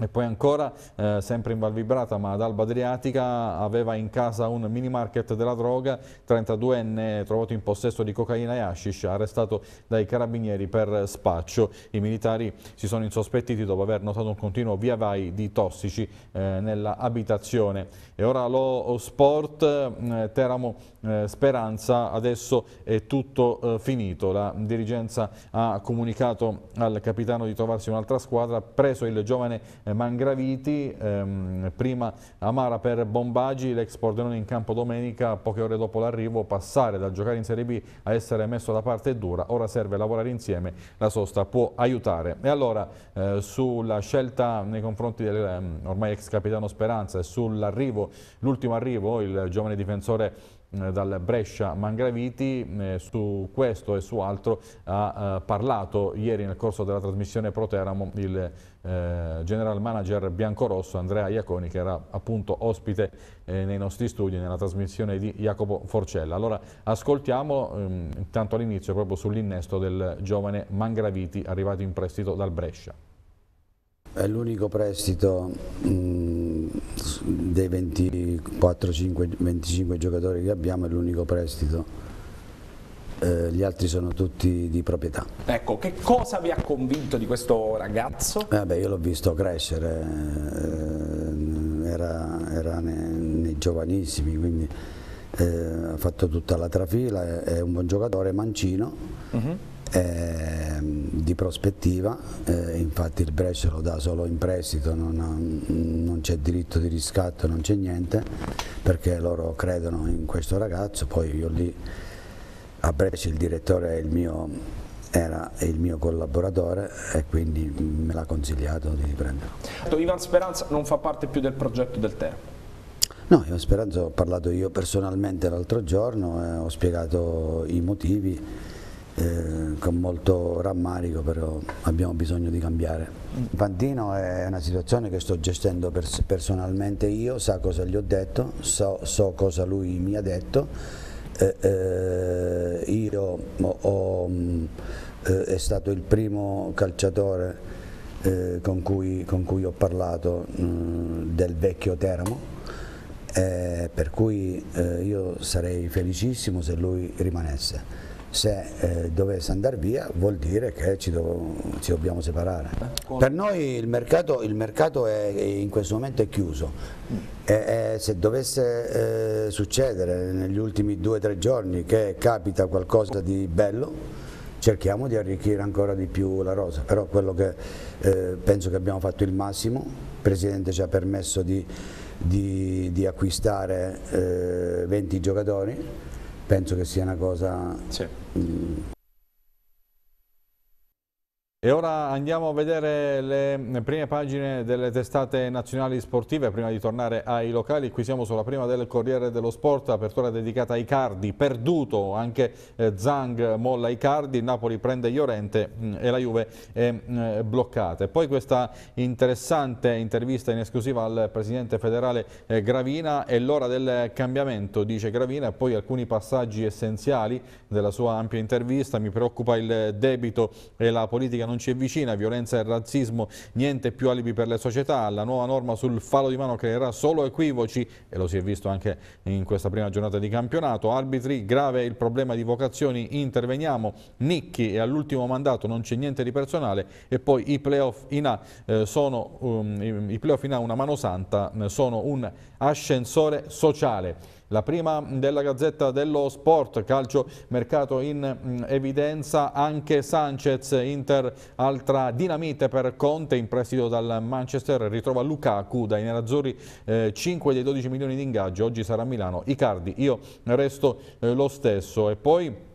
E poi ancora, eh, sempre in Val Vibrata ma ad Alba Adriatica, aveva in casa un mini market della droga, 32enne trovato in possesso di cocaina e hashish, arrestato dai carabinieri per spaccio. I militari si sono insospettiti dopo aver notato un continuo via vai di tossici eh, abitazione. E ora lo sport, mm, eh, Teramo Speranza, adesso è tutto eh, finito. La dirigenza ha comunicato al capitano di trovarsi un'altra squadra, preso il giovane eh, Mangraviti, ehm, prima amara per Bombagi, l'ex Pordenone in campo domenica, poche ore dopo l'arrivo passare dal giocare in Serie B a essere messo da parte è dura, ora serve lavorare insieme, la sosta può aiutare. E allora eh, sulla scelta nei confronti del ehm, ormai ex capitano Speranza e sull'arrivo, l'ultimo arrivo, il giovane difensore eh, dal Brescia Mangraviti eh, su questo e su altro ha eh, parlato ieri nel corso della trasmissione Proteramo il general manager biancorosso Andrea Iaconi che era appunto ospite nei nostri studi nella trasmissione di Jacopo Forcella. Allora ascoltiamo ehm, intanto all'inizio proprio sull'innesto del giovane Mangraviti arrivato in prestito dal Brescia. È l'unico prestito mh dei 24-25 giocatori che abbiamo è l'unico prestito eh, gli altri sono tutti di proprietà. Ecco, che cosa vi ha convinto di questo ragazzo? Eh beh, io l'ho visto crescere, eh, era, era nei, nei, giovanissimi, quindi eh, ha fatto tutta la trafila, è un buon giocatore, mancino. Uh mm-hmm. -huh eh, di prospettiva, eh, infatti il Brescia lo dà solo in prestito, non, non c'è diritto di riscatto, non c'è niente, perché loro credono in questo ragazzo, poi io lì a Brescia il direttore il mio, era il mio collaboratore e quindi me l'ha consigliato di prenderlo. Certo, Ivan Speranza non fa parte più del progetto del Tero? No, Ivan Speranza ho parlato io personalmente l'altro giorno, eh, ho spiegato i motivi eh, con molto rammarico però abbiamo bisogno di cambiare. Pantino è una situazione che sto gestendo pers personalmente io, sa cosa gli ho detto, so, so cosa lui mi ha detto, eh, eh, io ho, eh, è stato il primo calciatore eh, con cui, con, cui, ho parlato mh, del vecchio Teramo, per cui io sarei felicissimo se lui rimanesse se eh, dovesse andare via vuol dire che ci, do, ci dobbiamo separare. Per noi il mercato, il mercato è, in questo momento è chiuso e, e se dovesse eh, succedere negli ultimi due o tre giorni che capita qualcosa di bello cerchiamo di arricchire ancora di più la rosa, però quello che eh, penso che abbiamo fatto il massimo, il Presidente ci ha permesso di, di, di acquistare 20 eh, giocatori penso che sia una cosa... Sì. Mh, mm, e ora andiamo a vedere le prime pagine delle testate nazionali sportive prima di tornare ai locali. Qui siamo sulla prima del Corriere dello Sport, apertura dedicata ai Cardi, perduto anche eh, Zang molla i Cardi, Napoli prende Iorente mm, e la Juve è mm, bloccata. Poi questa interessante intervista in esclusiva al presidente federale eh, Gravina è l'ora del cambiamento, dice Gravina, e poi alcuni passaggi essenziali della sua ampia intervista. Mi preoccupa il debito e la politica non ci è vicina, violenza e razzismo, niente più alibi per le società, la nuova norma sul falo di mano creerà solo equivoci e lo si è visto anche in questa prima giornata di campionato, arbitri, grave il problema di vocazioni, interveniamo, Nicchi e all'ultimo mandato non c'è niente di personale e poi i playoff in A eh, sono um, i playoff in A una mano santa, sono un ascensore sociale. La prima della Gazzetta dello Sport, calcio mercato in mm, evidenza, anche Sanchez, Inter, altra dinamite per Conte in prestito dal Manchester, ritrova Lukaku dai nerazzurri eh, 5 dei 12 milioni di ingaggio, oggi sarà a Milano, Icardi, io resto eh, lo stesso e poi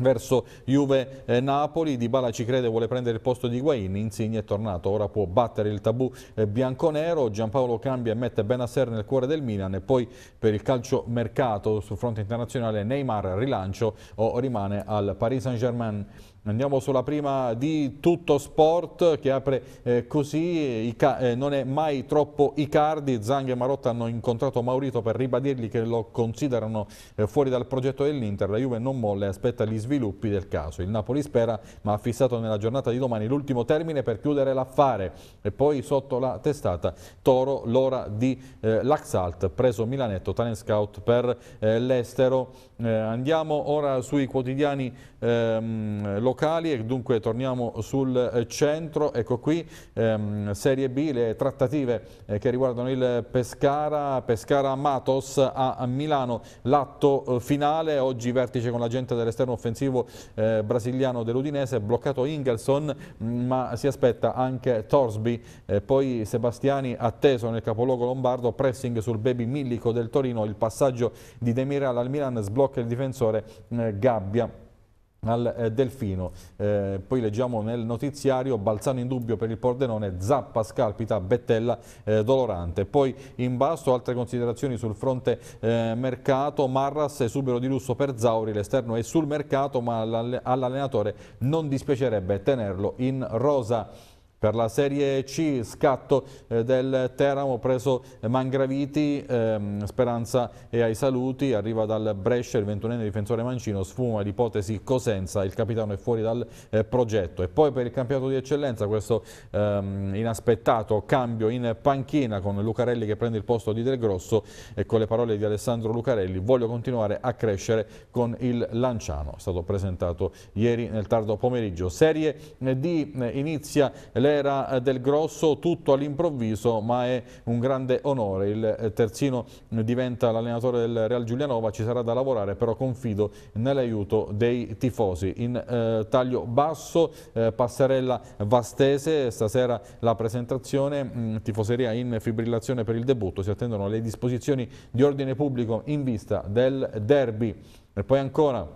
verso Juve-Napoli, eh, Di Bala ci crede vuole prendere il posto di Guain, Insigne è tornato, ora può battere il tabù eh, bianco-nero, Giampaolo cambia e mette Benasser nel cuore del Milan e poi per il calcio mercato sul fronte internazionale Neymar rilancio o rimane al Paris Saint-Germain Andiamo sulla prima di Tutto Sport che apre eh, così, eh, Ica, eh, non è mai troppo Icardi, Zang e Marotta hanno incontrato Maurito per ribadirgli che lo considerano eh, fuori dal progetto dell'Inter, la Juve non molle e aspetta gli sviluppi del caso. Il Napoli spera ma ha fissato nella giornata di domani l'ultimo termine per chiudere l'affare e poi sotto la testata Toro l'ora di eh, Laxalt, preso Milanetto, talent scout per eh, l'estero. Eh, andiamo ora sui quotidiani ehm, locali e dunque torniamo sul eh, centro, ecco qui ehm, Serie B, le trattative eh, che riguardano il Pescara, Pescara Matos a, Milano, l'atto eh, finale, oggi vertice con l'agente dell'esterno offensivo eh, brasiliano dell'Udinese, bloccato Ingelson mm, ma si aspetta anche Torsby, eh, poi Sebastiani atteso nel capoluogo lombardo, pressing sul baby Millico del Torino, il passaggio di Demiral al Milan sblocca blocca il difensore eh, Gabbia al eh, Delfino. Eh, poi leggiamo nel notiziario Balzano in dubbio per il Pordenone, Zappa scalpita, Bettella eh, dolorante. Poi in basso altre considerazioni sul fronte eh, mercato, Marras esubero di lusso per Zauri, l'esterno è sul mercato ma all'allenatore non dispiacerebbe tenerlo in rosa. Per la Serie C scatto eh, del Teramo preso Mangraviti, ehm, Speranza e ai saluti, arriva dal Brescia il 21enne difensore Mancino, sfuma l'ipotesi Cosenza, il capitano è fuori dal eh, progetto. E poi per il campionato di eccellenza questo ehm, inaspettato cambio in panchina con Lucarelli che prende il posto di Del Grosso e con le parole di Alessandro Lucarelli voglio continuare a crescere con il Lanciano, è stato presentato ieri nel tardo pomeriggio. Serie eh, D inizia le l'era eh, del grosso tutto all'improvviso ma è un grande onore. Il eh, terzino eh, diventa l'allenatore del Real Giulianova, ci sarà da lavorare però confido nell'aiuto dei tifosi. In eh, taglio basso eh, passerella Vastese, stasera la presentazione, mh, mm, tifoseria in fibrillazione per il debutto, si attendono le disposizioni di ordine pubblico in vista del derby. E poi ancora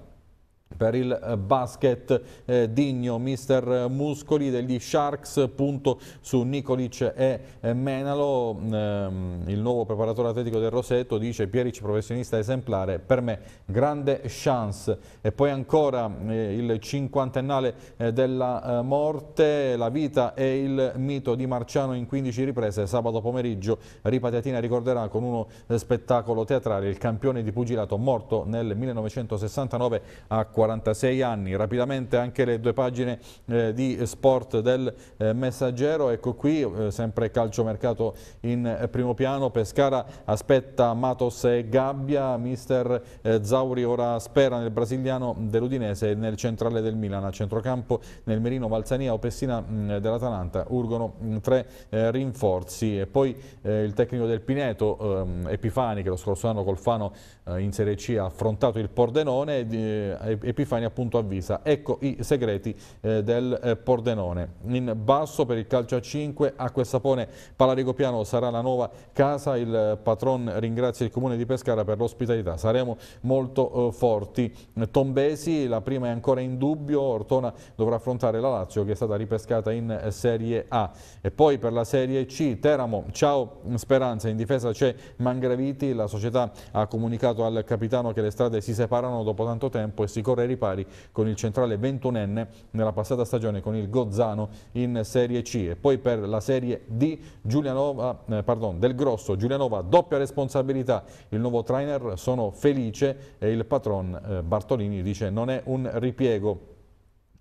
per il eh, basket eh, digno mister Muscoli degli Sharks punto su Nicolic e eh, Menalo mm, ehm, il nuovo preparatore atletico del Rosetto, dice Pieric professionista esemplare per me grande chance e poi ancora eh, il cinquantennale eh, della eh, morte la vita e il mito di Marciano in 15 riprese sabato pomeriggio Ripatiatina ricorderà con uno spettacolo teatrale il campione di pugilato morto nel 1969 a 40 46 anni. Rapidamente anche le due pagine eh, di sport del eh, Messaggero, ecco qui eh, sempre calciomercato in eh, primo piano, Pescara aspetta Matos e Gabbia, mister eh, Zauri ora spera nel brasiliano dell'Udinese e nel centrale del Milan, a centrocampo nel Merino Valzania o Pessina mm, dell'Atalanta, urgono mm, tre eh, rinforzi e poi il tecnico del Pineto ehm, Epifani che lo scorso anno col Fano eh, in Serie C ha affrontato il Pordenone e eh, Epifani appunto avvisa ecco i segreti eh, del Pordenone in basso per il calcio a 5 Acqua e Sapone Palarigo Piano sarà la nuova casa il patron ringrazia il Comune di Pescara per l'ospitalità saremo molto forti Tombesi la prima è ancora in dubbio Ortona dovrà affrontare la Lazio che è stata ripescata in Serie A e poi per la Serie C Teramo ciao Speranza in difesa c'è Mangraviti la società ha comunicato spiegato al capitano che le strade si separano dopo tanto tempo e si corre ai ripari con il centrale 21enne nella passata stagione con il Gozzano in Serie C e poi per la Serie D Giulianova, eh, pardon, del Grosso Giulianova doppia responsabilità il nuovo trainer sono felice e il patron eh, Bartolini dice non è un ripiego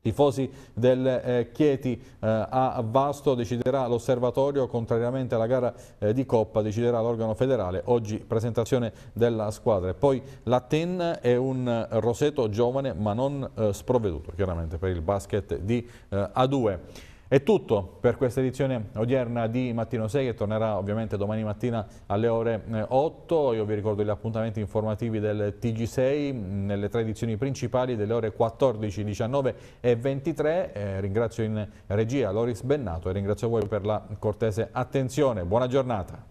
tifosi del eh, Chieti eh, a Vasto deciderà l'osservatorio contrariamente alla gara eh, di Coppa deciderà l'organo federale oggi presentazione della squadra e poi l'Aten è un roseto giovane ma non eh, sprovveduto chiaramente per il basket di eh, A2 è tutto per questa edizione odierna di Mattino 6 che tornerà ovviamente domani mattina alle ore 8. Eh, Io vi ricordo gli appuntamenti informativi del TG6 mm, nelle tre edizioni principali delle ore 14, 19 e 23. Eh, ringrazio in regia Loris Bennato e ringrazio voi per la cortese attenzione. Buona giornata.